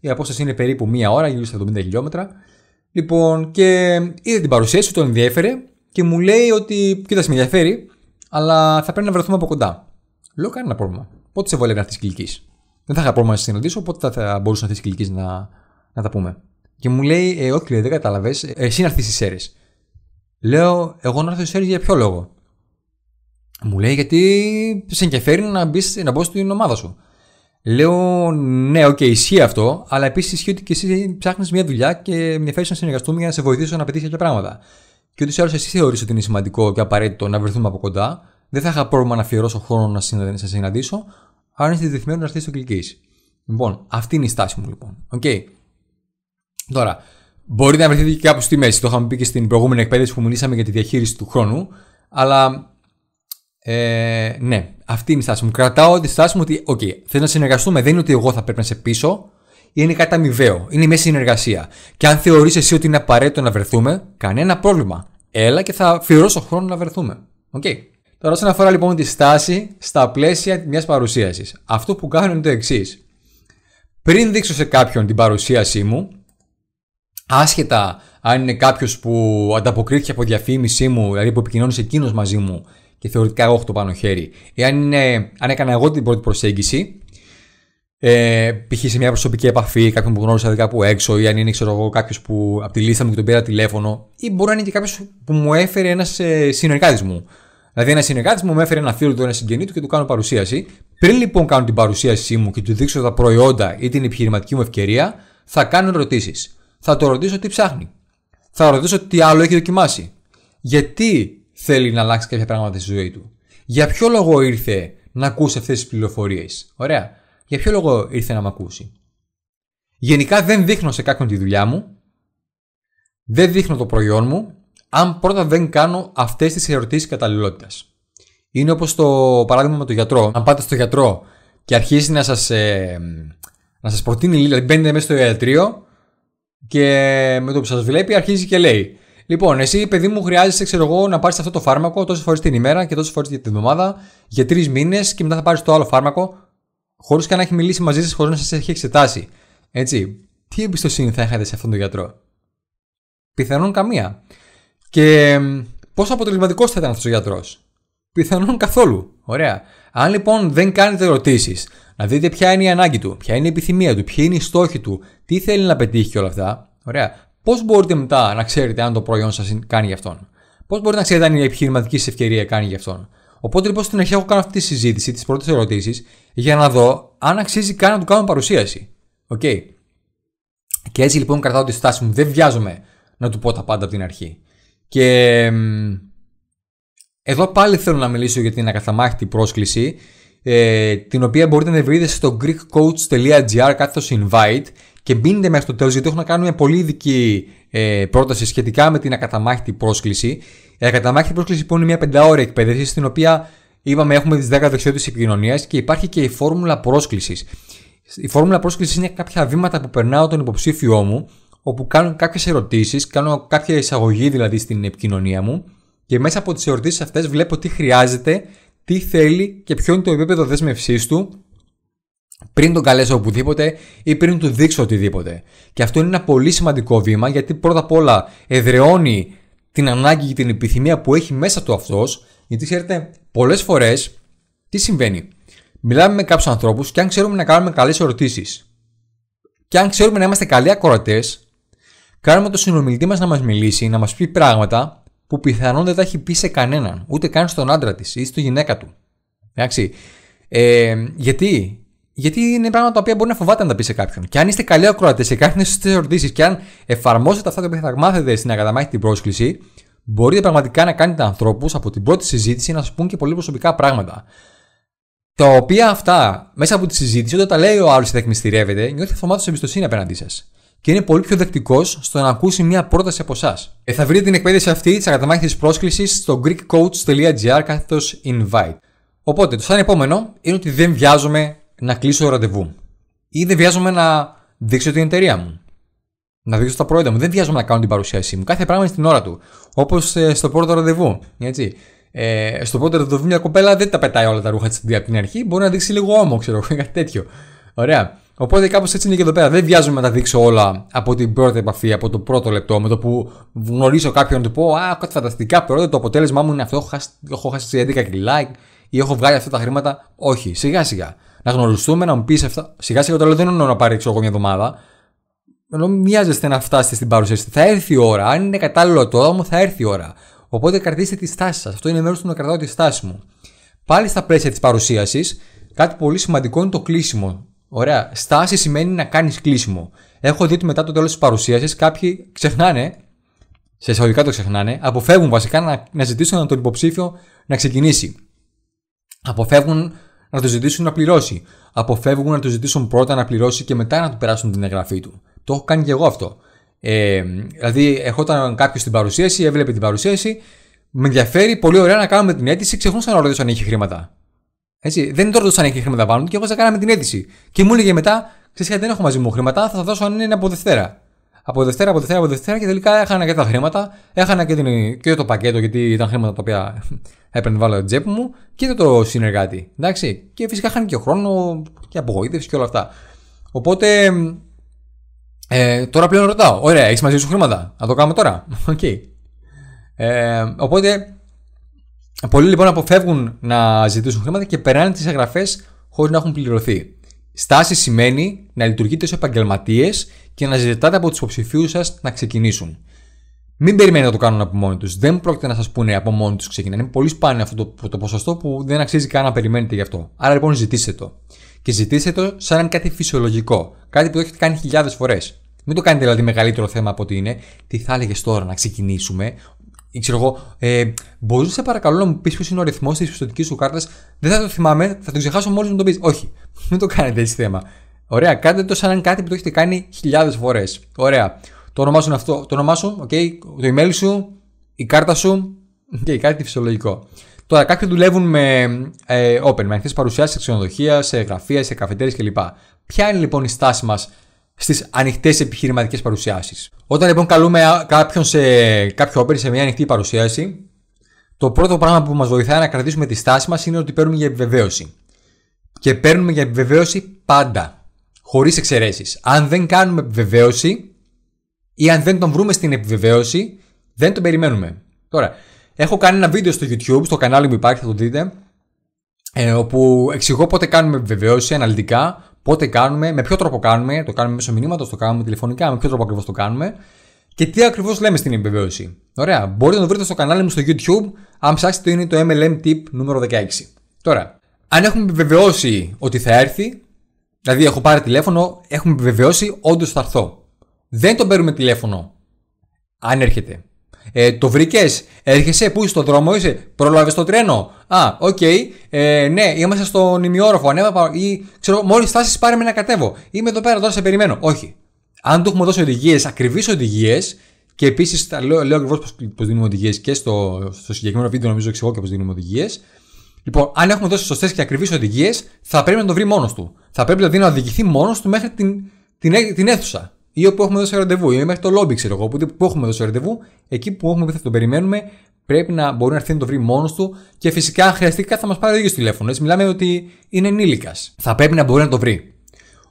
Η απόσταση είναι περίπου μία ώρα, γύρω στα 70 χιλιόμετρα. Λοιπόν, και ε, είδε την παρουσία παρουσίαση, τον ενδιέφερε και μου λέει ότι κοίτας, με ενδιαφέρει, αλλά θα πρέπει να βρεθούμε από κοντά. Λέω κανένα πρόβλημα. Πότε σε βολεύει αυτή τη κλικής. Δεν θα είχα πρόβλημα να σε συναντήσω, θα, αυτή τη κλικής να τα πούμε. Και μου λέει, ε, όχι, λέει, δεν κατάλαβες, ε, εσύ να έρθεις στις Σέρε. Λέω, εγώ να έρθω στις Σέρε για ποιο λόγο. Μου λέει, γιατί σε ενδιαφέρει να, μπεις, να στην ομάδα σου. Λέω, ναι, οκ, okay, ισχύει αυτό, αλλά επίσης ισχύει ότι και εσύ ψάχνεις μια δουλειά και με ενδιαφέρει να συνεργαστούμε για να σε βοηθήσω να πετύχεις κάποια πράγματα. Και ούτως ή άλλως εσύ θεωρείς ότι είναι σημαντικό και απαραίτητο να βρεθούμε από κοντά. Δεν θα είχα πρόβλημα να αφιερώσω χρόνο να σε συναντήσω, αν είσαι διδεθειμένο να έρθεις στο κλικ. Λοιπόν, αυτή είναι η στάση μου λοιπόν. Οκ. Τώρα, μπορεί να βρεθείτε και κάπου στη μέση. Το είχαμε πει και στην προηγούμενη εκπαίδευση που μιλήσαμε για τη διαχείριση του χρόνου. Αλλά ε, ναι, αυτή είναι η στάση μου. Κρατάω τη στάση μου ότι, οκ, θες να συνεργαστούμε. Δεν είναι ότι εγώ θα πρέπει να σε πίσω. Είναι κάτι αμοιβαίο. Είναι μια συνεργασία. Και αν θεωρείς εσύ ότι είναι απαραίτητο να βρεθούμε, κανένα πρόβλημα. Έλα και θα αφιερώσω χρόνο να βρεθούμε. Οκ. Okay. Τώρα, όσον αφορά λοιπόν τη στάση στα πλαίσια μιας παρουσίασης, αυτό που κάνω είναι το εξής. Πριν δείξω σε κάποιον την παρουσίασή μου, άσχετα αν είναι κάποιος που ανταποκρίθηκε από διαφήμιση μου, δηλαδή που επικοινώνησε εκείνος μαζί μου και θεωρητικά εγώ έχω το πάνω χέρι, εάν είναι, αν έκανα εγώ την πρώτη προσέγγιση, ε, π.χ. σε μια προσωπική επαφή, κάποιον που γνώρισα δικά δηλαδή κάπου έξω, ή αν είναι ξέρω εγώ, κάποιος που από τη λίστα μου και τον πήρα τηλέφωνο, ή μπορεί να είναι και κάποιος που μου έφερε ένας ε, συνεργάτης μου. Δηλαδή, ένας συνεργάτης μου, μου έφερε ένα φίλο του, ένα συγγενή του και του κάνω παρουσίαση. Πριν λοιπόν κάνω την παρουσίασή μου και του δείξω τα προϊόντα ή την επιχειρηματική μου ευκαιρία, θα κάνω ερωτήσεις θα το ρωτήσω τι ψάχνει. Θα ρωτήσω τι άλλο έχει δοκιμάσει. Γιατί θέλει να αλλάξει κάποια πράγματα στη ζωή του. Για ποιο λόγο ήρθε να ακούσει αυτές τις πληροφορίες. Ωραία. Για ποιο λόγο ήρθε να με ακούσει. Γενικά δεν δείχνω σε κάποιον τη δουλειά μου. Δεν δείχνω το προϊόν μου. Αν πρώτα δεν κάνω αυτές τις ερωτήσεις καταλληλότητας. Είναι όπως το παράδειγμα με τον γιατρό. Αν πάτε στο γιατρό και αρχίζει να σας ε, να σας προτείνει, δηλαδή μπαίνετε μέσα στο ιατρείο και με το που σας βλέπει, αρχίζει και λέει: Λοιπόν, εσύ, παιδί μου, χρειάζεσαι, ξέρω εγώ, να πάρεις αυτό το φάρμακο τόσες φορές την ημέρα και τόσες φορές την εβδομάδα για τρεις μήνες και μετά θα πάρεις το άλλο φάρμακο, χωρίς καν να έχει μιλήσει μαζί σας, χωρίς να σας έχει εξετάσει. Έτσι. Τι εμπιστοσύνη θα είχατε σε αυτόν τον γιατρό, Πιθανόν καμία. Και πόσο αποτελεσματικός θα ήταν αυτός ο γιατρός, Πιθανόν καθόλου. Ωραία. Αν λοιπόν δεν κάνετε ερωτήσεις, να δείτε ποια είναι η ανάγκη του, ποια είναι η επιθυμία του, ποιοι είναι οι στόχοι του, τι θέλει να πετύχει και όλα αυτά. Ωραία. Πώς μπορείτε μετά να ξέρετε αν το προϊόν σας κάνει για αυτόν. Πώς μπορείτε να ξέρετε αν η επιχειρηματική σας ευκαιρία κάνει για αυτόν. Οπότε λοιπόν στην αρχή έχω κάνει αυτή τη συζήτηση, τις πρώτες ερωτήσεις, για να δω αν αξίζει καν να του κάνω παρουσίαση. Οκ. Okay. Και έτσι λοιπόν κρατάω τη στάση μου. Δεν βιάζομαι να του πω τα πάντα από την αρχή. Και εδώ πάλι θέλω να μιλήσω για την ακαταμάχητη πρόσκληση ε, την οποία μπορείτε να βρείτε στο greekcoach.gr κάθετος invite και μπείτε μέχρι το τέλος γιατί έχω να κάνω μια πολύ ειδική ε, πρόταση σχετικά με την ακαταμάχητη πρόσκληση. Η ακαταμάχητη πρόσκληση λοιπόν είναι μια πεντάωρη εκπαίδευση στην οποία είπαμε έχουμε τις 10 δεξιότητες επικοινωνίας και υπάρχει και η φόρμουλα πρόσκλησης. Η φόρμουλα πρόσκλησης είναι κάποια βήματα που περνάω τον υποψήφιό μου όπου κάνω κάποιες ερωτήσεις, κάνω κάποια εισαγωγή δηλαδή στην επικοινωνία μου και μέσα από τις ερωτήσει αυτές βλέπω τι χρειάζεται, τι θέλει και ποιο είναι το επίπεδο δέσμευσής του πριν τον καλέσω οπουδήποτε ή πριν του δείξω οτιδήποτε. Και αυτό είναι ένα πολύ σημαντικό βήμα γιατί πρώτα απ' όλα εδραιώνει την ανάγκη και την επιθυμία που έχει μέσα του αυτός. Γιατί ξέρετε, πολλές φορές τι συμβαίνει. Μιλάμε με κάποιους ανθρώπους και αν ξέρουμε να κάνουμε καλές ερωτήσει και αν ξέρουμε να είμαστε καλοί ακροατές, κάνουμε τον συνομιλητή μας να μας μιλήσει, να μας πει πράγματα που πιθανόν δεν τα έχει πει σε κανέναν, ούτε καν στον άντρα της ή στη γυναίκα του. Εντάξει. Ε, γιατί? Γιατί είναι πράγματα τα οποία μπορεί να φοβάται να τα πει σε κάποιον. Και αν είστε καλοί ακροατές και κάνετε σωστές ερωτήσεις και αν εφαρμόσετε αυτά τα οποία θα μάθετε στην αγαταμάχητη πρόσκληση, μπορείτε πραγματικά να κάνετε ανθρώπους από την πρώτη συζήτηση να σας πούν και πολύ προσωπικά πράγματα. Τα οποία αυτά μέσα από τη συζήτηση, όταν τα λέει ο άλλος και τα εκμυστηρεύεται, νιώθει αυτομάτω εμπιστοσύνη απέναντί σας και είναι πολύ πιο δεκτικός στο να ακούσει μια πρόταση από εσάς. Ε, θα βρείτε την εκπαίδευση αυτή της ακαταμάχητη πρόσκλησης στο GreekCoach.gr κάθετος invite. Οπότε, το σαν επόμενο είναι ότι δεν βιάζομαι να κλείσω ραντεβού. Ή δεν βιάζομαι να δείξω την εταιρεία μου. Να δείξω τα προϊόντα μου. Δεν βιάζομαι να κάνω την παρουσίασή μου. Κάθε πράγμα είναι στην ώρα του. Όπως ε, στο πρώτο ραντεβού. Έτσι. Ε, στο πρώτο ραντεβού μια κοπέλα δεν τα πετάει όλα τα ρούχα της από την αρχή. Μπορεί να δείξει λίγο όμο, ξέρω κάτι τέτοιο. Ωραία. Οπότε κάπως έτσι είναι και εδώ πέρα. Δεν βιάζομαι να τα δείξω όλα από την πρώτη επαφή, από το πρώτο λεπτό. Με το που γνωρίζω κάποιον να του πω Α, κάτι φανταστικά πρώτο, το αποτέλεσμά μου είναι αυτό. Έχω χάσει, 11 κιλά ή έχω βγάλει αυτά τα χρήματα. Όχι, σιγά σιγά. Να γνωριστούμε, να μου πεις αυτά. Σιγά σιγά το λέω δεν εννοώ να πάρει εγώ μια εβδομάδα. Ενώ μοιάζεστε να φτάσετε στην παρουσίαση. Θα έρθει η ώρα. Αν είναι κατάλληλο το μου, θα έρθει η ώρα. Οπότε κρατήστε τη στάση σας. Αυτό είναι μέρος του να κρατάω τη στάση μου. Πάλι στα πλαίσια της παρουσίασης, κάτι πολύ σημαντικό είναι το κλείσιμο Ωραία. Στάση σημαίνει να κάνεις κλείσιμο. Έχω δει ότι μετά το τέλος της παρουσίασης κάποιοι ξεχνάνε, σε εισαγωγικά το ξεχνάνε, αποφεύγουν βασικά να, να ζητήσουν από τον υποψήφιο να ξεκινήσει. Αποφεύγουν να του ζητήσουν να πληρώσει. Αποφεύγουν να του ζητήσουν πρώτα να πληρώσει και μετά να του περάσουν την εγγραφή του. Το έχω κάνει και εγώ αυτό. Ε, δηλαδή, ερχόταν κάποιο στην παρουσίαση, έβλεπε την παρουσίαση, με ενδιαφέρει πολύ ωραία να κάνουμε την αίτηση, ξεχνούσα να ρωτήσω αν είχε χρήματα. Έτσι. Δεν ρωτούσαν έχει χρήματα του και εγώ σα κάναμε την αίτηση. Και μου έλεγε μετά, ξέρεις δεν έχω μαζί μου χρήματα, θα τα δώσω αν είναι από Δευτέρα. Από Δευτέρα, από Δευτέρα, από Δευτέρα και τελικά έχανα και τα χρήματα. Έχανα και, την, και το πακέτο γιατί ήταν χρήματα τα οποία έπαιρνε βάλω από τσέπη μου και το συνεργάτη. Εντάξει. Και φυσικά χάνει και ο χρόνο και απογοήτευση και όλα αυτά. Οπότε ε, τώρα πλέον ρωτάω, ωραία, έχεις μαζί σου χρήματα. Να το κάνουμε τώρα. Οκ. Okay. Ε, οπότε Πολλοί λοιπόν αποφεύγουν να ζητήσουν χρήματα και περνάνε τις εγγραφές χωρίς να έχουν πληρωθεί. Στάση σημαίνει να λειτουργείτε ως επαγγελματίες και να ζητάτε από τους υποψηφίους σας να ξεκινήσουν. Μην περιμένετε να το κάνουν από μόνοι τους. Δεν πρόκειται να σας πούνε από μόνοι τους ξεκινάνε. Είναι πολύ σπάνιο αυτό το, το ποσοστό που δεν αξίζει καν να περιμένετε γι' αυτό. Άρα λοιπόν ζητήστε το. Και ζητήστε το σαν κάτι φυσιολογικό. Κάτι που το έχετε κάνει χιλιάδες φορές. Μην το κάνετε δηλαδή μεγαλύτερο θέμα από ότι είναι. Τι θα έλεγες τώρα να ξεκινήσουμε ξέρω εγώ, ε, μπορείς σε παρακαλώ να μου πεις ποιος είναι ο αριθμός της πιστοτικής σου κάρτας. Δεν θα το θυμάμαι, θα το ξεχάσω μόλι μου το πεις. Όχι, μην το κάνετε έτσι θέμα. Ωραία, κάντε το σαν κάτι που το έχετε κάνει χιλιάδες φορές. Ωραία. Το όνομά σου αυτό. Το όνομά σου, okay, το email σου, η κάρτα σου okay, κάτι φυσιολογικό. Τώρα, κάποιοι δουλεύουν με ε, open, με ανοιχτέ παρουσιάσει σε ξενοδοχεία, σε γραφεία, σε καφετέρειε κλπ. Ποια είναι λοιπόν η στάση μας στις ανοιχτές επιχειρηματικές παρουσιάσεις. Όταν λοιπόν καλούμε κάποιον σε κάποιο όπερ σε μια ανοιχτή παρουσίαση, το πρώτο πράγμα που μας βοηθάει να κρατήσουμε τη στάση μας είναι ότι παίρνουμε για επιβεβαίωση. Και παίρνουμε για επιβεβαίωση πάντα. Χωρίς εξαιρέσεις. Αν δεν κάνουμε επιβεβαίωση ή αν δεν τον βρούμε στην επιβεβαίωση, δεν τον περιμένουμε. Τώρα, έχω κάνει ένα βίντεο στο YouTube, στο κανάλι μου υπάρχει, θα το δείτε, ε, όπου εξηγώ πότε κάνουμε επιβεβαίωση αναλυτικά, πότε κάνουμε, με ποιο τρόπο κάνουμε, το κάνουμε μέσω μηνύματος, το κάνουμε τηλεφωνικά, με ποιο τρόπο ακριβώς το κάνουμε και τι ακριβώς λέμε στην επιβεβαίωση. Ωραία, μπορείτε να το βρείτε στο κανάλι μου στο YouTube, αν ψάξετε είναι το MLM tip νούμερο 16. Τώρα, αν έχουμε επιβεβαιώσει ότι θα έρθει, δηλαδή έχω πάρει τηλέφωνο, έχουμε επιβεβαιώσει όντως θα έρθω. Δεν τον παίρνουμε τηλέφωνο αν έρχεται. Ε, το βρήκες, έρχεσαι, πού είσαι στον δρόμο, είσαι, προλάβει το τρένο. Α, οκ, ε, ναι, είμαστε στον ημιόροφο, ανέβα ή ξέρω, μόλις φτάσεις πάρε με να κατέβω. Είμαι εδώ πέρα, τώρα σε περιμένω. Όχι. Αν του έχουμε δώσει οδηγίες, ακριβείς οδηγίες, και επίσης λέω, λέω ακριβώς πώ δίνουμε οδηγίες και στο, στο συγκεκριμένο βίντεο, νομίζω εξηγώ και πώ δίνουμε οδηγίες. Λοιπόν, αν έχουμε δώσει σωστές και ακριβείς οδηγίες, θα πρέπει να το βρει μόνος του. Θα πρέπει δηλαδή να οδηγηθεί μόνος του μέχρι την, την, την αίθουσα ή όπου έχουμε δώσει ραντεβού, ή μέχρι το λόμπι, ξέρω εγώ, Οπότε, που έχουμε δώσει ραντεβού, εκεί που έχουμε πει θα τον περιμένουμε, πρέπει να μπορεί να έρθει να το βρει μόνος του και φυσικά αν χρειαστεί θα μας πάρει ο ίδιος τηλέφωνο. Έτσι, μιλάμε ότι είναι ενήλικας. Θα πρέπει να μπορεί να το βρει.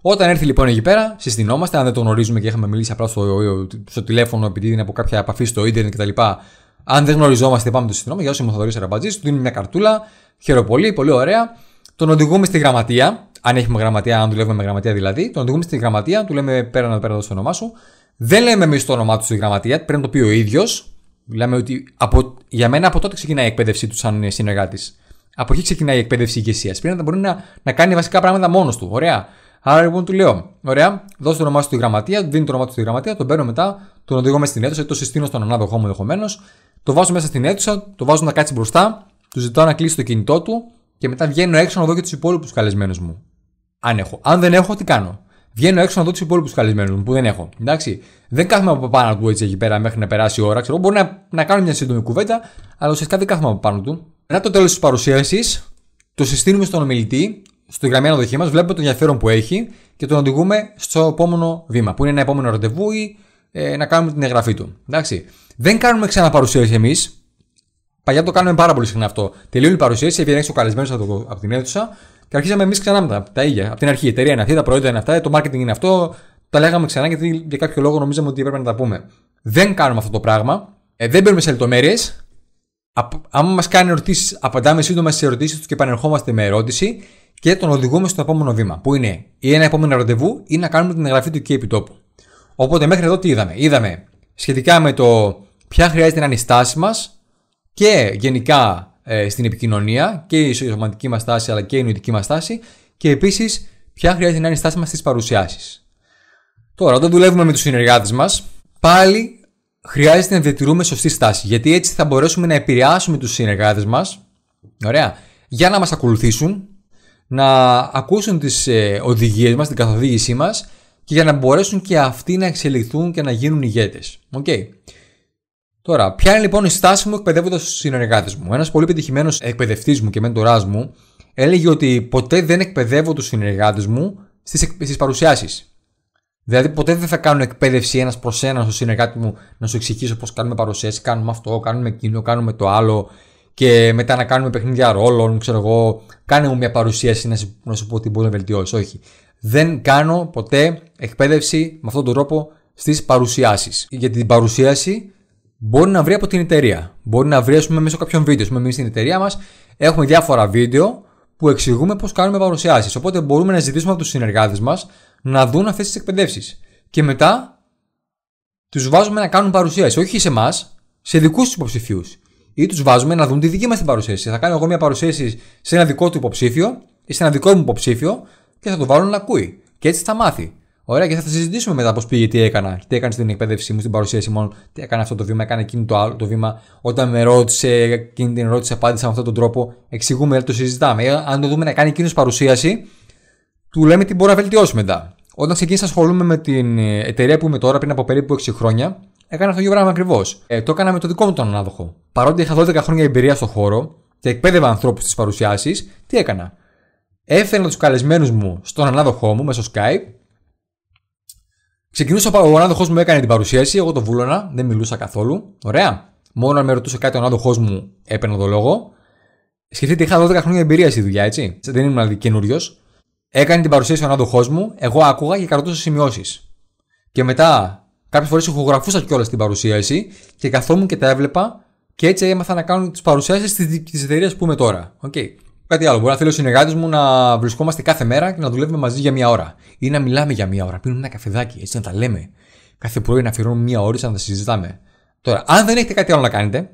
Όταν έρθει λοιπόν εκεί πέρα, συστηνόμαστε. Αν δεν τον γνωρίζουμε και είχαμε μιλήσει απλά στο, τηλέφωνο επειδή είναι από κάποια επαφή στο ίντερνετ κτλ. Αν δεν γνωριζόμαστε, πάμε το συστηνόμα. Για όσοι μου θα δωρήσει ραμπατζής, του δίνει μια καρτούλα. Χαίρομαι πολύ, πολύ ωραία. Τον οδηγούμε στη γραμματεία, αν έχουμε γραμματεία, αν δουλεύουμε με γραμματεία δηλαδή, τον οδηγούμε στη γραμματεία, του λέμε πέρα να πέρα το στο όνομά σου. Δεν λέμε εμείς το όνομά τους στη γραμματεία, πρέπει να το πει ο ίδιος. Λέμε ότι από, για μένα από τότε ξεκινάει η εκπαίδευσή τους σαν συνεργάτης. Από εκεί ξεκινάει η εκπαίδευση ηγεσίας. Πρέπει να μπορεί να, να κάνει βασικά πράγματα μόνος του. Ωραία. Άρα λοιπόν του λέω: Ωραία, δώσε το όνομά σου στη γραμματεία, δίνει το όνομά του στη γραμματεία, τον παίρνω μετά, τον οδηγώ μέσα στην αίθουσα, το συστήνω στον ανάδοχό μου ενδεχομένως, το βάζω μέσα στην αίθουσα, το βάζω να κάτσει μπροστά, του ζητάω να κλείσει το κινητό του, και μετά βγαίνω έξω να δω και τους υπόλοιπους καλεσμένους μου. Αν έχω. Αν δεν έχω, τι κάνω. Βγαίνω έξω να δω τους υπόλοιπους καλεσμένους μου που δεν έχω. Εντάξει. Δεν κάθομαι από πάνω του έτσι εκεί πέρα μέχρι να περάσει η ώρα. μπορεί να, να κάνω μια σύντομη κουβέντα, αλλά ουσιαστικά δεν κάθομαι από πάνω του. Μετά το τέλος της παρουσίασης, το συστήνουμε στον ομιλητή, στο γραμμένο δοχή μας, βλέπουμε το ενδιαφέρον που έχει και τον οδηγούμε στο επόμενο βήμα, που είναι ένα επόμενο ραντεβού ή ε, να κάνουμε την εγγραφή του. Εντάξει. Δεν κάνουμε ξαναπαρουσίαση εμείς, Παλιά το κάνουμε πάρα πολύ συχνά αυτό. Τελείωνε η παρουσίαση, έβγαινε ο καλεσμένος από, από την αίθουσα και αρχίσαμε εμείς ξανά με τα, τα ίδια. Από την αρχή, η εταιρεία είναι αυτή, τα προϊόντα είναι αυτά, το marketing είναι αυτό. Τα λέγαμε ξανά γιατί για κάποιο λόγο νομίζαμε ότι έπρεπε να τα πούμε. Δεν κάνουμε αυτό το πράγμα. Ε, δεν μπαίνουμε σε λεπτομέρειες. Αν μας κάνει ερωτήσεις, απαντάμε σύντομα στις ερωτήσεις τους και επανερχόμαστε με ερώτηση και τον οδηγούμε στο επόμενο βήμα. Που είναι ή ένα επόμενο ραντεβού ή να κάνουμε την εγγραφή του και επιτόπου. Οπότε μέχρι εδώ τι είδαμε. Είδαμε σχετικά με το ποια χρειάζεται να είναι η στάση μας, και γενικά ε, στην επικοινωνία και η σωματική μας στάση, αλλά και η νοητική μας στάση. και επίσης ποια χρειάζεται να είναι η στάση μας στις παρουσιάσεις. Τώρα, όταν δουλεύουμε με τους συνεργάτες μας, πάλι χρειάζεται να διατηρούμε σωστή στάση γιατί έτσι θα μπορέσουμε να επηρεάσουμε τους συνεργάτες μας για να μας ακολουθήσουν, να ακούσουν τις ε, οδηγίες μας, την καθοδήγησή μας και για να μπορέσουν και αυτοί να εξελιχθούν και να γίνουν ηγέτες. Okay. Τώρα, ποια είναι λοιπόν η στάση μου εκπαιδεύοντας τους συνεργάτες μου. Ένας πολύ πετυχημένο εκπαιδευτής μου και μέντοράς μου έλεγε ότι ποτέ δεν εκπαιδεύω τους συνεργάτες μου στις παρουσιάσεις. Δηλαδή, ποτέ δεν θα κάνω εκπαίδευση ένας προς ένας στο συνεργάτη μου να σου εξηγήσω πώς κάνουμε παρουσιάσεις, κάνουμε αυτό, κάνουμε εκείνο, κάνουμε το άλλο και μετά να κάνουμε παιχνίδια ρόλων, ξέρω εγώ, κάνε μου μια παρουσίαση να σου, να σου πω τι μπορεί να βελτιώσεις. Όχι. Δεν κάνω ποτέ εκπαίδευση με αυτόν τον τρόπο στις παρουσιάσεις. Για την παρουσίαση μπορεί να βρει από την εταιρεία. Μπορεί να βρει, ας πούμε, μέσω κάποιων βίντεο. Πούμε, εμείς στην εταιρεία μας έχουμε διάφορα βίντεο που εξηγούμε πώς κάνουμε παρουσιάσεις. Οπότε μπορούμε να ζητήσουμε από τους συνεργάτες μας να δουν αυτές τις εκπαιδεύσεις. Και μετά τους βάζουμε να κάνουν παρουσίαση. Όχι σε εμάς, σε δικούς τους υποψηφίους. Ή τους βάζουμε να δουν τη δική μας την παρουσίαση. Θα κάνω εγώ μια παρουσίαση σε ένα δικό του υποψήφιο ή σε ένα δικό μου υποψήφιο και θα το βάλω να ακούει. Και έτσι θα μάθει. Ωραία, και θα, τα συζητήσουμε μετά πώς πήγε, τι έκανα, τι έκανε στην εκπαίδευσή μου, στην παρουσίαση μου, τι έκανε αυτό το βήμα, έκανε εκείνο το άλλο το βήμα. Όταν με ρώτησε, εκείνη την ερώτηση απάντησα με αυτόν τον τρόπο, εξηγούμε, το συζητάμε. Ε, αν το δούμε να κάνει εκείνος παρουσίαση, του λέμε τι μπορεί να βελτιώσει μετά. Όταν ξεκίνησα ασχολούμαι με την ε, εταιρεία που είμαι τώρα πριν από περίπου 6 χρόνια, έκανα αυτό το πράγμα ακριβώς. Ε, το έκανα με το δικό μου τον ανάδοχο. Παρότι είχα 12 χρόνια εμπειρία στο χώρο και εκπαίδευα ανθρώπους στις παρουσιάσεις, τι έκανα. Έφερα τους καλεσμένους μου στον ανάδοχό μου μέσω Skype Ξεκινούσα από ο ανάδοχό μου έκανε την παρουσίαση, εγώ το βούλωνα, δεν μιλούσα καθόλου. Ωραία. Μόνο αν με ρωτούσε κάτι ο ανάδοχό μου έπαιρνα το λόγο. Σκεφτείτε, είχα 12 χρόνια εμπειρία στη δουλειά, έτσι. Δεν ήμουν δηλαδή καινούριος. Έκανε την παρουσίαση ο ανάδοχό μου, εγώ άκουγα και κρατούσα σημειώσεις. Και μετά, κάποιες φορές ηχογραφούσα κιόλας την παρουσίαση και καθόμουν και τα έβλεπα και έτσι έμαθα να κάνω τις παρουσιάσεις της εταιρείας που είμαι τώρα. Okay. Κάτι άλλο. Μπορεί να θέλει ο συνεργάτης μου να βρισκόμαστε κάθε μέρα και να δουλεύουμε μαζί για μία ώρα. Ή να μιλάμε για μία ώρα. Πίνουμε ένα καφεδάκι, έτσι να τα λέμε. Κάθε πρωί να αφιερώνουμε μία ώρα να τα συζητάμε. Τώρα, αν δεν έχετε κάτι άλλο να κάνετε,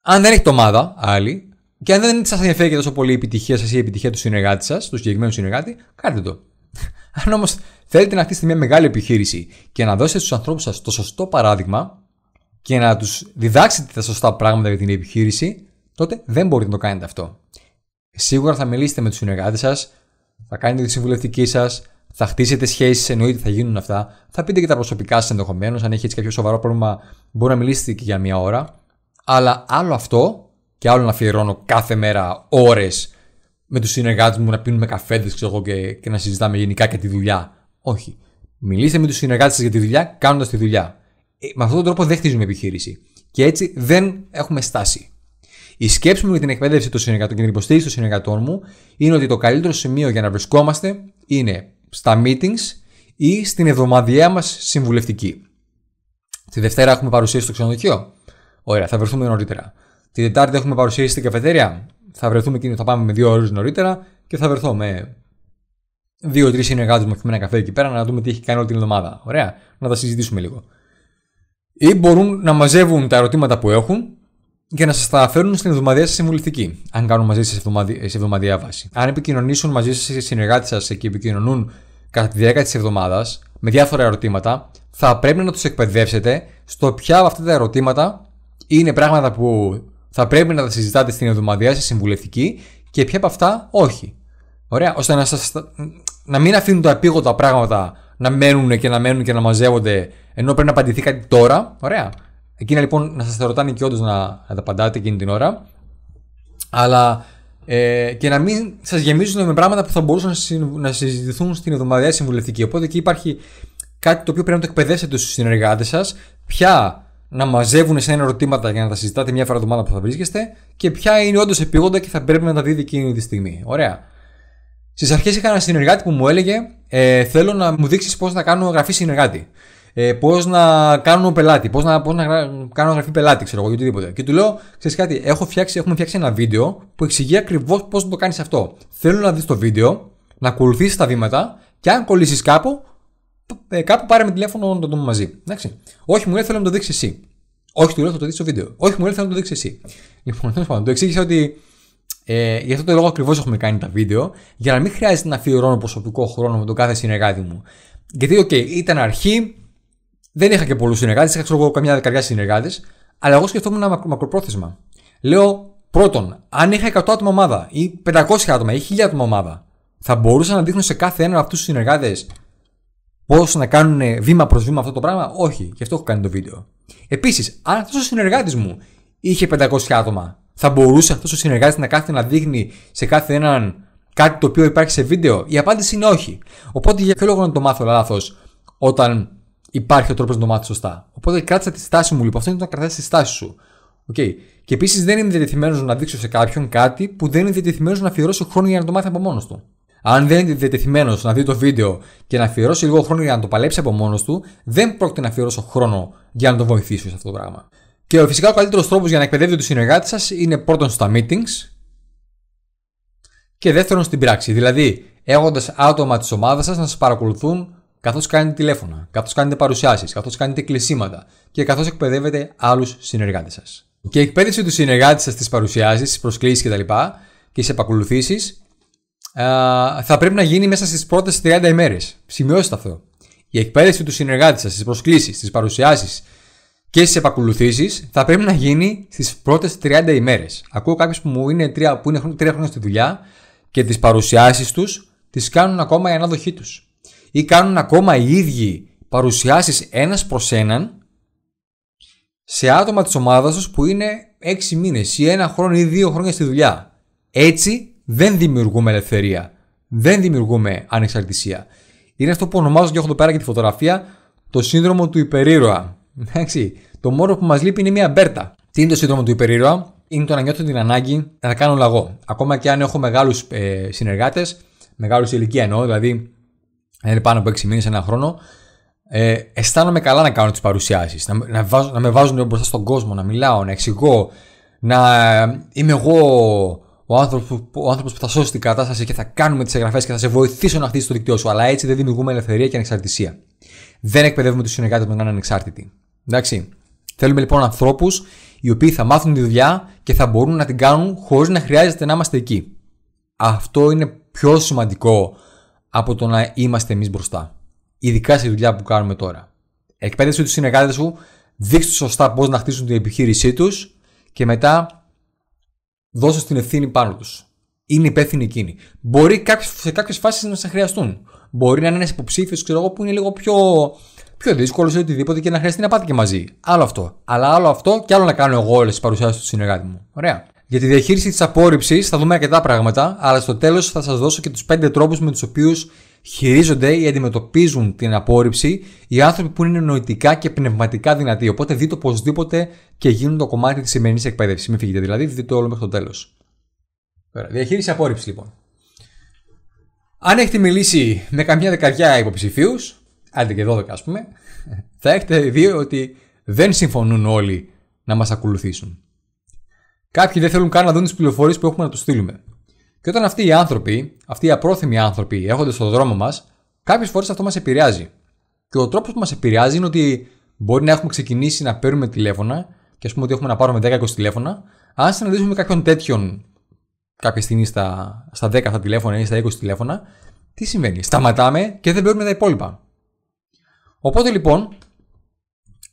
αν δεν έχετε ομάδα άλλη, και αν δεν σας ενδιαφέρει και τόσο πολύ η επιτυχία σας ή η επιτυχία του συνεργάτη σας, του συγκεκριμένου συνεργάτη, κάντε το. Αν όμως θέλετε να χτίσετε μια μεγάλη επιχείρηση και να δώσετε στους ανθρώπους σας το σωστό παράδειγμα και να τους διδάξετε τα σωστά πράγματα για την επιχείρηση, τότε δεν μπορείτε να το κάνετε αυτό. Σίγουρα θα μιλήσετε με τους συνεργάτες σας, θα κάνετε τη συμβουλευτική σας, θα χτίσετε σχέσεις, εννοείται θα γίνουν αυτά. Θα πείτε και τα προσωπικά σας ενδεχομένως, αν έχετε κάποιο σοβαρό πρόβλημα, μπορεί να μιλήσετε και για μία ώρα. Αλλά άλλο αυτό και άλλο να αφιερώνω κάθε μέρα ώρες με τους συνεργάτες μου να πίνουμε καφέδες και, και να συζητάμε γενικά για τη δουλειά. Όχι. Μιλήστε με τους συνεργάτες σας για τη δουλειά, κάνοντας τη δουλειά. Ε, με αυτόν τον τρόπο δεν χτίζουμε επιχείρηση. Και έτσι δεν έχουμε στάση. Η σκέψη μου για την εκπαίδευση των συνεργατών και την υποστήριξη των συνεργατών μου είναι ότι το καλύτερο σημείο για να βρισκόμαστε είναι στα meetings ή στην εβδομαδιαία μας συμβουλευτική. Τη Δευτέρα έχουμε παρουσίαση στο ξενοδοχείο. Ωραία, θα βρεθούμε νωρίτερα. Τη Δετάρτη έχουμε παρουσίαση στην καφετέρια. Θα βρεθούμε εκείνη, θα πάμε με δύο ώρες νωρίτερα και θα βρεθώ με δύο-τρει συνεργάτες μου με ένα καφέ εκεί πέρα να δούμε τι έχει κάνει όλη την εβδομάδα. Ωραία, να τα συζητήσουμε λίγο. Ή μπορούν να μαζεύουν τα ερωτήματα που έχουν για να σας τα φέρουν στην εβδομαδιά σας συμβουλευτική, αν κάνουν μαζί σας σε βάση. Αν επικοινωνήσουν μαζί σας οι συνεργάτες σας και επικοινωνούν κατά τη διάρκεια της εβδομάδας με διάφορα ερωτήματα, θα πρέπει να τους εκπαιδεύσετε στο ποια από αυτά τα ερωτήματα είναι πράγματα που θα πρέπει να τα συζητάτε στην εβδομαδιαία σας συμβουλευτική και ποια από αυτά όχι. Ωραία, ώστε να, σας, να μην αφήνουν τα επίγοντα πράγματα να μένουν και να μένουν και να μαζεύονται ενώ πρέπει να απαντηθεί κάτι τώρα. Ωραία. Εκείνα λοιπόν να σας ρωτάνε και όντως να, να τα απαντάτε εκείνη την ώρα. Αλλά ε, και να μην σας γεμίζουν με πράγματα που θα μπορούσαν να, συζητηθούν στην εβδομαδιαία συμβουλευτική. Οπότε εκεί υπάρχει κάτι το οποίο πρέπει να το εκπαιδεύσετε στους συνεργάτες σας. Ποια να μαζεύουν σε ένα ερωτήματα για να τα συζητάτε μια φορά εβδομάδα που θα βρίσκεστε και ποια είναι όντως επίγοντα και θα πρέπει να τα δείτε εκείνη τη στιγμή. Ωραία. Στις αρχές είχα ένα συνεργάτη που μου έλεγε ε, Θέλω να μου δείξεις πώς να κάνω γραφή συνεργάτη ε, πώς να κάνω πελάτη, πώς να, πώς να κάνω γραφή πελάτη, ξέρω εγώ, οτιδήποτε. Και του λέω, ξέρεις κάτι, έχω φτιάξει, έχουμε φτιάξει ένα βίντεο που εξηγεί ακριβώς πώς να το κάνεις αυτό. Θέλω να δεις το βίντεο, να ακολουθήσεις τα βήματα και αν κολλήσεις κάπου, ε, κάπου πάρε με τηλέφωνο να το δούμε μαζί. Εντάξει. Όχι, μου λέει, θέλω να το δείξεις εσύ. Όχι, του λέω, θα το δεις στο βίντεο. Όχι, μου λέει, θέλω να το δείξεις εσύ. Λοιπόν, τέλος πάντων, το εξήγησα ότι ε, γι' αυτό το λόγο ακριβώς έχουμε κάνει τα βίντεο, για να μην χρειάζεται να αφιερώνω προσωπικό χρόνο με τον κάθε συνεργάτη μου. Γιατί, οκ, ήταν αρχή, δεν είχα και πολλούς συνεργάτες, είχα ξέρω εγώ καμιά δεκαριά συνεργάτες, αλλά εγώ σκεφτόμουν ένα μακροπρόθεσμα. Λέω πρώτον, αν είχα 100 άτομα ομάδα ή 500 άτομα ή 1000 άτομα ομάδα, θα μπορούσα να δείχνω σε κάθε έναν από αυτούς τους συνεργάτες πώς να κάνουν βήμα προς βήμα αυτό το πράγμα. Όχι, γι' αυτό έχω κάνει το βίντεο. Επίσης, αν αυτός ο συνεργάτης μου είχε 500 άτομα, θα μπορούσε αυτός ο συνεργάτης να κάθεται να δείχνει σε κάθε έναν κάτι το οποίο υπάρχει σε βίντεο. Η απάντηση είναι όχι. Οπότε για ποιο λόγο να το μάθω λάθος όταν υπάρχει ο τρόπος να το μάθεις σωστά. Οπότε κράτησα τη στάση μου λοιπόν. Αυτό είναι το να κρατάει τη στάση σου. Okay. Και επίσης δεν είμαι διατεθειμένος να δείξω σε κάποιον κάτι που δεν είναι διατεθειμένος να αφιερώσει χρόνο για να το μάθει από μόνος του. Αν δεν είναι διατεθειμένος να δει το βίντεο και να αφιερώσει λίγο χρόνο για να το παλέψει από μόνος του, δεν πρόκειται να αφιερώσω χρόνο για να το βοηθήσω σε αυτό το πράγμα. Και φυσικά ο καλύτερος τρόπος για να εκπαιδεύετε τους συνεργάτες σας είναι πρώτον στα meetings και δεύτερον στην πράξη. Δηλαδή, έχοντας άτομα της ομάδας σας να σας παρακολουθούν καθώς κάνετε τηλέφωνα, καθώς κάνετε παρουσιάσεις, καθώς κάνετε κλεισίματα και καθώς εκπαιδεύετε άλλους συνεργάτες σας. Και η εκπαίδευση του συνεργάτη σας στις παρουσιάσεις, στις προσκλήσεις κτλ. και στις επακολουθήσεις θα πρέπει να γίνει μέσα στις πρώτες 30 ημέρες. Σημειώστε αυτό. Η εκπαίδευση του συνεργάτη σας στις προσκλήσεις, στις παρουσιάσεις και στις επακολουθήσεις θα πρέπει να γίνει στις πρώτες 30 ημέρες. Ακούω κάποιους που, μου είναι τρία, που είναι τρία χρόνια στη δουλειά και τις παρουσιάσεις τους τις κάνουν ακόμα η ανάδοχή τους ή κάνουν ακόμα οι ίδιοι παρουσιάσεις ένας προς έναν σε άτομα της ομάδας τους που είναι 6 μήνες ή ένα χρόνο ή δύο χρόνια στη δουλειά. Έτσι δεν δημιουργούμε ελευθερία. Δεν δημιουργούμε ανεξαρτησία. Είναι αυτό που ονομάζω και έχω εδώ πέρα και τη φωτογραφία το σύνδρομο του υπερήρωα. Εντάξει, το μόνο που μας λείπει είναι μια μπέρτα. Τι είναι το σύνδρομο του υπερήρωα, είναι το να νιώθω την ανάγκη να κάνω λαγό. Ακόμα και αν έχω μεγάλους ε, συνεργάτες, μεγάλους ηλικία εννοώ, δηλαδή είναι πάνω από 6 μήνες, ένα χρόνο, ε, αισθάνομαι καλά να κάνω τις παρουσιάσεις. Να, να, να με βάζουν μπροστά στον κόσμο, να μιλάω, να εξηγώ, να ε, είμαι εγώ ο άνθρωπος ο άνθρωπος που θα σώσει την κατάσταση και θα κάνουμε τις εγγραφές και θα σε βοηθήσω να χτίσεις το δίκτυό σου. Αλλά έτσι δεν δημιουργούμε ελευθερία και ανεξαρτησία. Δεν εκπαιδεύουμε τους συνεργάτες με να ανεξάρτητη. ανεξάρτητοι. Εντάξει. Θέλουμε λοιπόν ανθρώπους οι οποίοι θα μάθουν τη δουλειά και θα μπορούν να την κάνουν χωρίς να χρειάζεται να είμαστε εκεί. Αυτό είναι πιο σημαντικό από το να είμαστε εμείς μπροστά. Ειδικά στη δουλειά που κάνουμε τώρα. Εκπαίδευσε τους συνεργάτες σου, δείξτε τους σωστά πώς να χτίσουν την επιχείρησή τους και μετά δώσε την ευθύνη πάνω τους. Είναι υπεύθυνοι εκείνοι. Μπορεί σε κάποιες φάσεις να σε χρειαστούν. Μπορεί να είναι ένας υποψήφιος, ξέρω εγώ, που είναι λίγο πιο, πιο δύσκολος ή οτιδήποτε και να χρειαστεί να πάτε και μαζί. Άλλο αυτό. Αλλά άλλο αυτό και άλλο να κάνω εγώ όλες τις παρουσιάσεις του συνεργάτη μου. Ωραία. Για τη διαχείριση της απόρριψης θα δούμε αρκετά πράγματα, αλλά στο τέλος θα σας δώσω και τους πέντε τρόπους με τους οποίους χειρίζονται ή αντιμετωπίζουν την απόρριψη οι άνθρωποι που είναι νοητικά και πνευματικά δυνατοί. Οπότε δείτε οπωσδήποτε και γίνουν το κομμάτι της σημερινής εκπαίδευσης. Μην φύγετε δηλαδή, δείτε το όλο μέχρι το τέλος. διαχείριση απόρριψης λοιπόν. Αν έχετε μιλήσει με καμιά δεκαριά υποψηφίους, άντε και 12 ας πούμε, θα έχετε δει ότι δεν συμφωνούν όλοι να μας ακολουθήσουν. Κάποιοι δεν θέλουν καν να δουν τις πληροφορίες που έχουμε να τους στείλουμε. Και όταν αυτοί οι άνθρωποι, αυτοί οι απρόθυμοι άνθρωποι έρχονται στον δρόμο μας, κάποιες φορές αυτό μας επηρεάζει. Και ο τρόπος που μας επηρεάζει είναι ότι μπορεί να έχουμε ξεκινήσει να παίρνουμε τηλέφωνα και ας πούμε ότι έχουμε να πάρουμε 10-20 τηλέφωνα. Αν συναντήσουμε κάποιον τέτοιον κάποια στιγμή στα, στα 10 αυτά τηλέφωνα ή στα 20 τηλέφωνα, τι συμβαίνει. Σταματάμε και δεν παίρνουμε τα υπόλοιπα. Οπότε λοιπόν,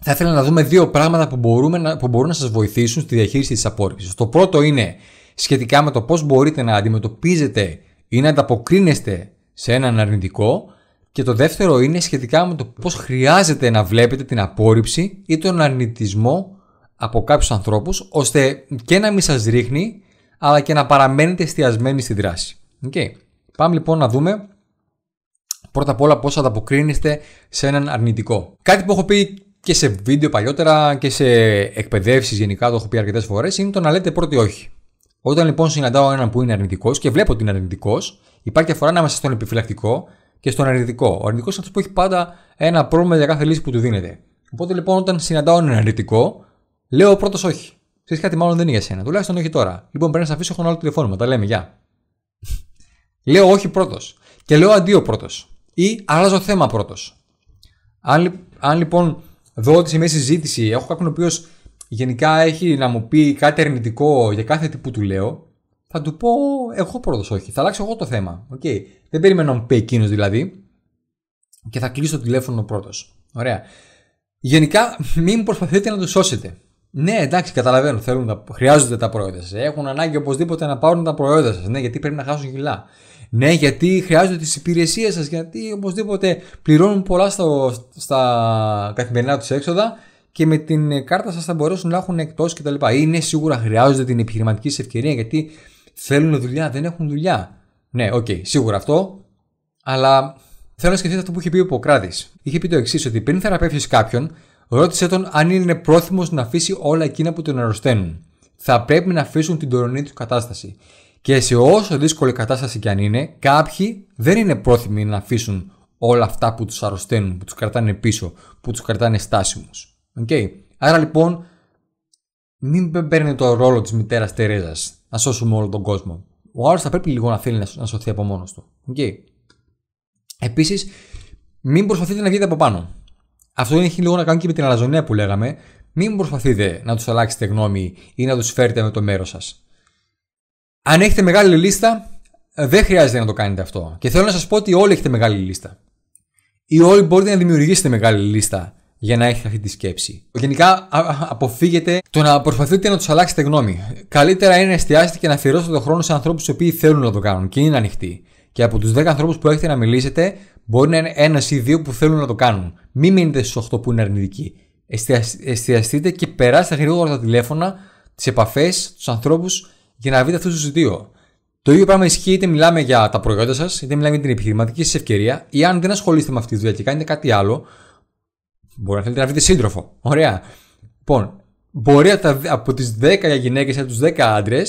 θα ήθελα να δούμε δύο πράγματα που, μπορούμε να, που μπορούν να σας βοηθήσουν στη διαχείριση της απόρριψης. Το πρώτο είναι σχετικά με το πώς μπορείτε να αντιμετωπίζετε ή να ανταποκρίνεστε σε έναν αρνητικό και το δεύτερο είναι σχετικά με το πώς χρειάζεται να βλέπετε την απόρριψη ή τον αρνητισμό από κάποιους ανθρώπους ώστε και να μην σας ρίχνει αλλά και να παραμένετε εστιασμένοι στη δράση. Okay. Πάμε λοιπόν να δούμε πρώτα απ' όλα πώς ανταποκρίνεστε σε έναν αρνητικό. Κάτι που έχω πει και σε βίντεο παλιότερα και σε εκπαιδεύσεις γενικά, το έχω πει αρκετές φορές, είναι το να λέτε πρώτοι όχι. Όταν λοιπόν συναντάω έναν που είναι αρνητικός και βλέπω ότι είναι αρνητικός, υπάρχει διαφορά ανάμεσα στον επιφυλακτικό και στον αρνητικό. Ο αρνητικός είναι αυτός που έχει πάντα ένα πρόβλημα για κάθε λύση που του δίνεται. Οπότε λοιπόν, όταν συναντάω έναν αρνητικό, λέω πρώτος όχι. Ξέρεις κάτι, μάλλον δεν είναι για σένα. Τουλάχιστον όχι τώρα. Λοιπόν, πρέπει να σε αφήσω, έχω άλλο τηλεφώνημα. Τα λέμε, γεια. λέω όχι πρώτος. Και λέω αντίο πρώτος. Ή αλλάζω θέμα πρώτος. Αν, αν λοιπόν σε μια συζήτηση, έχω κάποιον ο οποίος γενικά έχει να μου πει κάτι αρνητικό για κάθε τι που του λέω, θα του πω εγώ πρώτος όχι. Θα αλλάξω εγώ το θέμα. Okay. Δεν περιμένω να μου πει εκείνος δηλαδή. Και θα κλείσω το τηλέφωνο πρώτος. Ωραία. Γενικά, μην προσπαθείτε να το σώσετε. Ναι, εντάξει, καταλαβαίνω. Θέλουν, χρειάζονται τα προϊόντα σας. Έχουν ανάγκη οπωσδήποτε να πάρουν τα προϊόντα σας. Ναι, γιατί πρέπει να χάσουν κιλά. Ναι, γιατί χρειάζονται τις υπηρεσίες σας. Γιατί οπωσδήποτε πληρώνουν πολλά στο, στα καθημερινά τους έξοδα και με την κάρτα σας θα μπορέσουν να έχουν εκτός κτλ. ναι σίγουρα χρειάζονται την επιχειρηματική σε ευκαιρία γιατί θέλουν δουλειά, δεν έχουν δουλειά. Ναι, οκ, okay, σίγουρα αυτό. Αλλά θέλω να σκεφτείτε αυτό που είχε πει ο Ποκράτη. Είχε πει το εξής, ότι πριν θεραπεύσεις κάποιον, Ρώτησε τον αν είναι πρόθυμος να αφήσει όλα εκείνα που τον αρρωσταίνουν. Θα πρέπει να αφήσουν την τωρινή τους κατάσταση. Και σε όσο δύσκολη κατάσταση κι αν είναι, κάποιοι δεν είναι πρόθυμοι να αφήσουν όλα αυτά που τους αρρωσταίνουν, που τους κρατάνε πίσω, που τους κρατάνε στάσιμους. Okay. Άρα λοιπόν, μην παίρνει το ρόλο της μητέρας Τερέζας να σώσουμε όλο τον κόσμο. Ο άλλος θα πρέπει λίγο να θέλει να σωθεί από μόνος του. Okay. Επίσης, μην προσπαθείτε να βγείτε από πάνω. Αυτό έχει λίγο να κάνει και με την αλαζονία που λέγαμε. Μην προσπαθείτε να τους αλλάξετε γνώμη ή να τους φέρετε με το μέρος σας. Αν έχετε μεγάλη λίστα, δεν χρειάζεται να το κάνετε αυτό. Και θέλω να σας πω ότι όλοι έχετε μεγάλη λίστα. Ή όλοι μπορείτε να δημιουργήσετε μεγάλη λίστα για να έχετε αυτή τη σκέψη. Γενικά, αποφύγετε το να προσπαθείτε να τους αλλάξετε γνώμη. Καλύτερα είναι να εστιάσετε και να αφιερώσετε τον χρόνο σε ανθρώπους οι οποίοι θέλουν να το κάνουν και είναι ανοιχτοί. Και από τους 10 ανθρώπους που έχετε να μιλήσετε, Μπορεί να είναι ένας ή δύο που θέλουν να το κάνουν. Μην μείνετε στους 8 που είναι αρνητικοί. Εστιαστείτε και περάστε γρήγορα τα τηλέφωνα, τις επαφές, τους ανθρώπους για να βρείτε αυτούς τους δύο. Το ίδιο πράγμα ισχύει είτε μιλάμε για τα προϊόντα σας, είτε μιλάμε για την επιχειρηματική σας ευκαιρία, ή αν δεν ασχολείστε με αυτή τη δουλειά και κάνετε κάτι άλλο, μπορεί να θέλετε να βρείτε σύντροφο. Ωραία. Λοιπόν, μπορεί από τι 10 γυναίκες ή από τους 10 άντρε,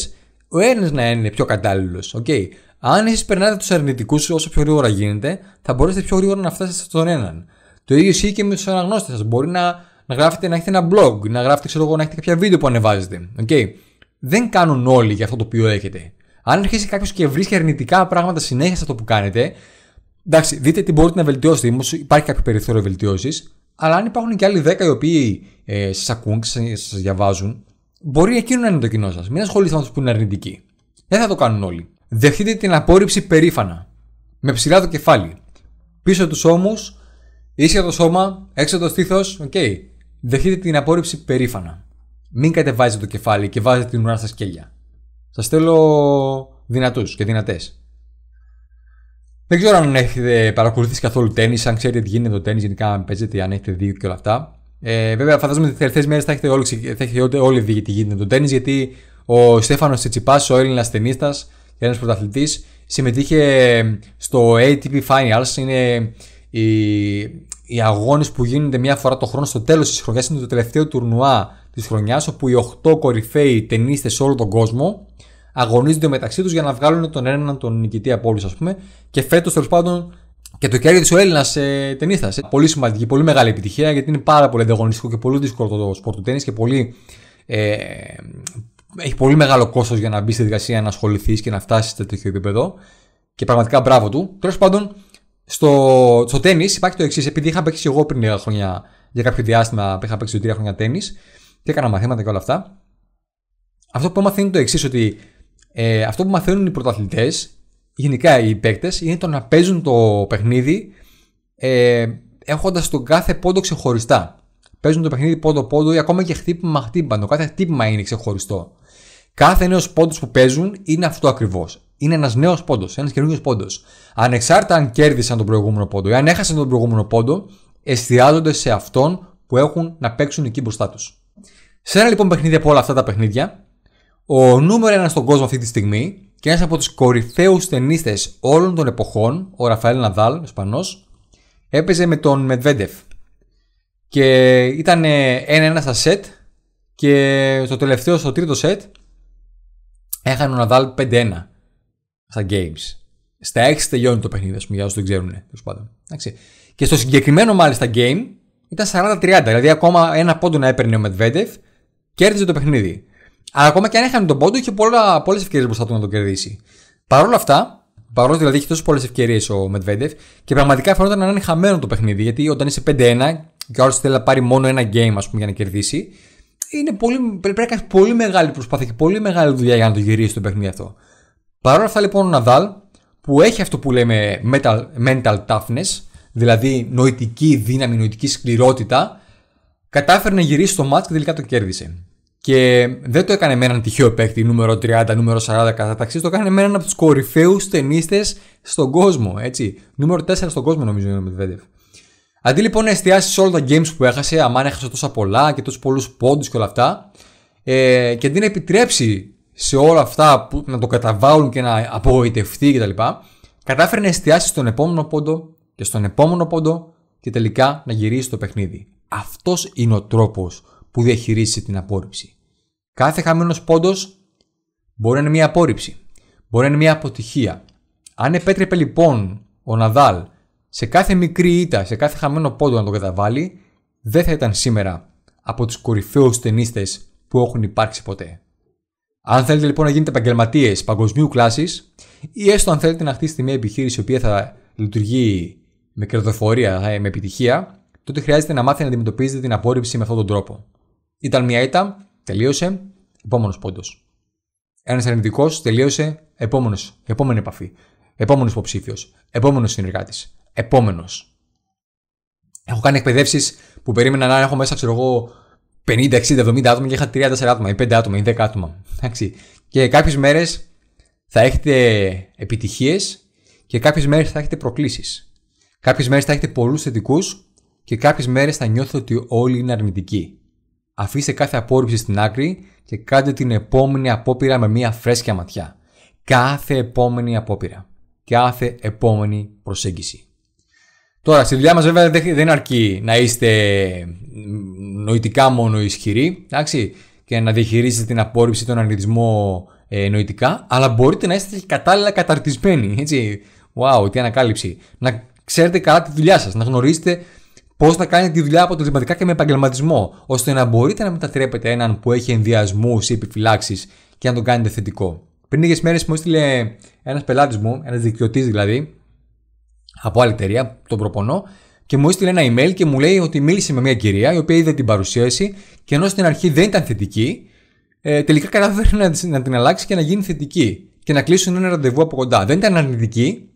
ο ένας να είναι πιο κατάλληλος. Okay. Αν εσείς περνάτε τους αρνητικούς όσο πιο γρήγορα γίνεται, θα μπορέσετε πιο γρήγορα να φτάσετε στον έναν. Το ίδιο ισχύει και με τους αναγνώστες σας. Μπορεί να, να γράφετε, να έχετε ένα blog, να γράφετε, ξέρω εγώ, να έχετε κάποια βίντεο που ανεβάζετε. Okay. Δεν κάνουν όλοι για αυτό το οποίο έχετε. Αν αρχίσει κάποιος και βρίσκει αρνητικά πράγματα συνέχεια σε αυτό που κάνετε, εντάξει, δείτε τι μπορείτε να βελτιώσετε. υπάρχει κάποιο περιθώριο βελτίωση, αλλά αν υπάρχουν και άλλοι 10 οι οποίοι ε, σας ακούν και σας διαβάζουν, μπορεί εκείνο να είναι το κοινό σας. Μην ασχολείστε με αυτούς που είναι αρνητικοί. Δεν θα το κάνουν όλοι. Δεχτείτε την απόρριψη περήφανα, με ψηλά το κεφάλι. Πίσω τους ώμους, ίσια το σώμα, έξω το στήθος, οκ. Okay. Δεχτείτε την απόρριψη περήφανα. Μην κατεβάζετε το κεφάλι και βάζετε την ουρά στα σκέλια. Σας θέλω δυνατούς και δυνατές. Δεν ξέρω αν έχετε παρακολουθήσει καθόλου τέννη, αν ξέρετε τι γίνεται το τέννη, γενικά αν παίζετε, αν έχετε δει και όλα αυτά. Ε, βέβαια, φαντάζομαι ότι τις τελευταίες μέρες θα έχετε όλοι, θα δει τι γίνεται το τέννη, γιατί ο Στέφανος Τσιτσιπάς, ο Έλληνας ταινίστας, ένας πρωταθλητής. Συμμετείχε στο ATP Finals. Είναι οι, οι αγώνες που γίνονται μια φορά το χρόνο στο τέλος της χρονιάς. Είναι το τελευταίο τουρνουά της χρονιάς, όπου οι 8 κορυφαίοι ταινίστες σε όλο τον κόσμο αγωνίζονται μεταξύ τους για να βγάλουν τον έναν τον νικητή από όλους, ας πούμε. Και φέτος τέλος πάντων και το κέρδισε ο Έλληνας ε, ταινίστας. Ε, πολύ σημαντική, πολύ μεγάλη επιτυχία γιατί είναι πάρα πολύ ανταγωνιστικό και πολύ δύσκολο το σπορ του τέννη και πολύ ε, έχει πολύ μεγάλο κόστος για να μπεις στη δικασία, να ασχοληθείς και να φτάσεις σε τέτοιο επίπεδο. Και πραγματικά μπράβο του. Τέλος πάντων, στο, στο τέννη υπάρχει το εξής. Επειδή είχα παίξει εγώ πριν λίγα χρόνια, για κάποιο διάστημα, είχα παίξει δύο-τρία χρόνια τέννη και έκανα μαθήματα και όλα αυτά. Αυτό που έμαθα είναι το εξής, ότι ε, αυτό που μαθαίνουν οι πρωταθλητές, γενικά οι παίκτες, είναι το να παίζουν το παιχνίδι ε, έχοντας τον κάθε πόντο ξεχωριστά. Παίζουν το παιχνίδι πόντο-πόντο ή ακόμα και χτύπημα χτύπημα. Το κάθε χτύπημα είναι ξεχωριστό. Κάθε νέος πόντος που παίζουν είναι αυτό ακριβώς. Είναι ένας νέος πόντος, ένας καινούριο πόντος. Ανεξάρτητα αν κέρδισαν τον προηγούμενο πόντο ή αν έχασαν τον προηγούμενο πόντο, εστιάζονται σε αυτόν που έχουν να παίξουν εκεί μπροστά τους. Σε ένα λοιπόν παιχνίδι από όλα αυτά τα παιχνίδια, ο νούμερο ένας στον κόσμο αυτή τη στιγμή και ένας από τους κορυφαίους ταινίστες όλων των εποχών, ο Ραφαέλ Ναδάλ, Ισπανός, έπαιζε με τον Μετβέντεφ. Και ήταν ένα-ένα ε, στα σετ και στο τελευταίο, στο τρίτο σετ, έχανε ο Ναδάλ 5-1 στα games. Στα 6 τελειώνει το παιχνίδι, ας πούμε, για όσους δεν ξέρουν. Τέλος πάντων. Και στο συγκεκριμένο μάλιστα game ήταν 40-30. Δηλαδή ακόμα ένα πόντο να έπαιρνε ο Μετβέντεφ, κέρδιζε το παιχνίδι. Αλλά ακόμα και αν έχανε τον πόντο, είχε πολλές ευκαιρίες μπροστά του να τον κερδίσει. Παρ' όλα αυτά, παρόλο δηλαδή είχε τόσες πολλές ευκαιρίες ο Μετβέντεφ, και πραγματικά φαίνονταν να είναι χαμένο το παιχνίδι. Γιατί όταν είσαι 5-1 και ο άλλο θέλει να πάρει μόνο ένα game, ας πούμε, για να κερδίσει, είναι πολύ, πρέπει να κάνει πολύ μεγάλη προσπάθεια και πολύ μεγάλη δουλειά για να το γυρίσει το παιχνίδι αυτό. Παρ' όλα αυτά, λοιπόν, ο Ναδάλ που έχει αυτό που λέμε mental, toughness, δηλαδή νοητική δύναμη, νοητική σκληρότητα, κατάφερε να γυρίσει το match και τελικά το κέρδισε. Και δεν το έκανε με έναν τυχαίο παίκτη νούμερο 30, νούμερο 40 κατά ταξί, το έκανε με έναν από τους κορυφαίους ταινίστες στον κόσμο. Έτσι. Νούμερο 4 στον κόσμο νομίζω είναι ο Μετβέντεφ. Αντί λοιπόν να εστιάσεις σε όλα τα games που έχασε, αμάν έχασε τόσα πολλά και τόσους πολλούς πόντους και όλα αυτά, ε, και αντί να επιτρέψει σε όλα αυτά που να το καταβάλουν και να απογοητευτεί κτλ., κατάφερε να εστιάσεις στον επόμενο πόντο και στον επόμενο πόντο και τελικά να γυρίσεις το παιχνίδι. Αυτός είναι ο τρόπος που διαχειρίζει την απόρριψη. Κάθε χαμένος πόντος μπορεί να είναι μια απόρριψη, μπορεί να είναι μια αποτυχία. Αν επέτρεπε λοιπόν ο Ναδάλ σε κάθε μικρή ήττα, σε κάθε χαμένο πόντο να το καταβάλει, δεν θα ήταν σήμερα από τους κορυφαίους ταινίστες που έχουν υπάρξει ποτέ. Αν θέλετε λοιπόν να γίνετε επαγγελματίες παγκοσμίου κλάσης, ή έστω αν θέλετε να χτίσετε μια επιχείρηση η οποία θα λειτουργεί με κερδοφορία, ε, με επιτυχία, τότε χρειάζεται να μάθετε να αντιμετωπίζετε την απόρριψη με αυτόν τον τρόπο. Ήταν μια ήττα, τελείωσε, επόμενος πόντος. Ένας αρνητικός, τελείωσε, επόμενος, επόμενη επαφή. Επόμενος υποψήφιος, επόμενος συνεργάτης επόμενος. Έχω κάνει εκπαιδεύσεις που περίμενα να έχω μέσα, ξέρω εγώ, 50, 60, 70 άτομα και είχα 34 άτομα, ή 5 άτομα, ή 10 άτομα. Και κάποιες μέρες θα έχετε επιτυχίες και κάποιες μέρες θα έχετε προκλήσεις. Κάποιες μέρες θα έχετε πολλούς θετικούς και κάποιες μέρες θα νιώθετε ότι όλοι είναι αρνητικοί. Αφήστε κάθε απόρριψη στην άκρη και κάντε την επόμενη απόπειρα με μια φρέσκια ματιά. Κάθε επόμενη απόπειρα. Κάθε επόμενη προσέγγιση. Τώρα, στη δουλειά μας βέβαια δεν αρκεί να είστε νοητικά μόνο ισχυροί και να διαχειρίζετε την απόρριψη, τον αρνητισμό ε, νοητικά, αλλά μπορείτε να είστε κατάλληλα καταρτισμένοι. Έτσι. Wow, τι ανακάλυψη. Να ξέρετε καλά τη δουλειά σας, να γνωρίζετε πώς να κάνετε τη δουλειά αποτελεσματικά και με επαγγελματισμό, ώστε να μπορείτε να μετατρέπετε έναν που έχει ενδιασμούς ή επιφυλάξεις και να τον κάνετε θετικό. Πριν λίγες μέρες μου έστειλε ένας πελάτης μου, ένας δικαιωτή δηλαδή, από άλλη εταιρεία, τον προπονώ, και μου έστειλε ένα email και μου λέει ότι μίλησε με μια κυρία η οποία είδε την παρουσίαση και ενώ στην αρχή δεν ήταν θετική, ε, τελικά κατάφερε να, την αλλάξει και να γίνει θετική και να κλείσουν ένα ραντεβού από κοντά. Δεν ήταν αρνητική,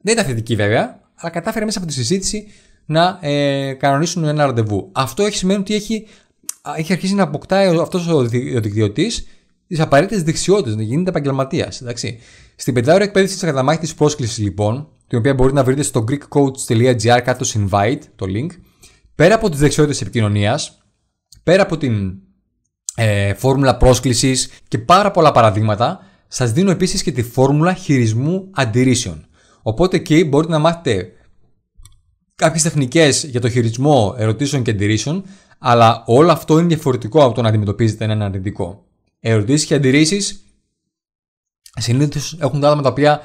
δεν ήταν θετική βέβαια, αλλά κατάφερε μέσα από τη συζήτηση να ε, κανονίσουν ένα ραντεβού. Αυτό έχει σημαίνει ότι έχει, έχει αρχίσει να αποκτάει αυτός ο δικτυωτής τις απαραίτητες δεξιότητες, να γίνεται επαγγελματίας. Στην πεντάωρη εκπαίδευση της καταμάχητη πρόσκλησης, λοιπόν, την οποία μπορείτε να βρείτε στο greekcoach.gr κάτω στο invite, το link. Πέρα από τις δεξιότητες επικοινωνίας, πέρα από την ε, φόρμουλα πρόσκλησης και πάρα πολλά παραδείγματα, σας δίνω επίσης και τη φόρμουλα χειρισμού αντιρρήσεων. Οπότε εκεί μπορείτε να μάθετε κάποιες τεχνικές για το χειρισμό ερωτήσεων και αντιρρήσεων, αλλά όλο αυτό είναι διαφορετικό από το να αντιμετωπίζετε έναν αρνητικό. Ερωτήσεις και αντιρρήσεις συνήθως έχουν τα άτομα τα οποία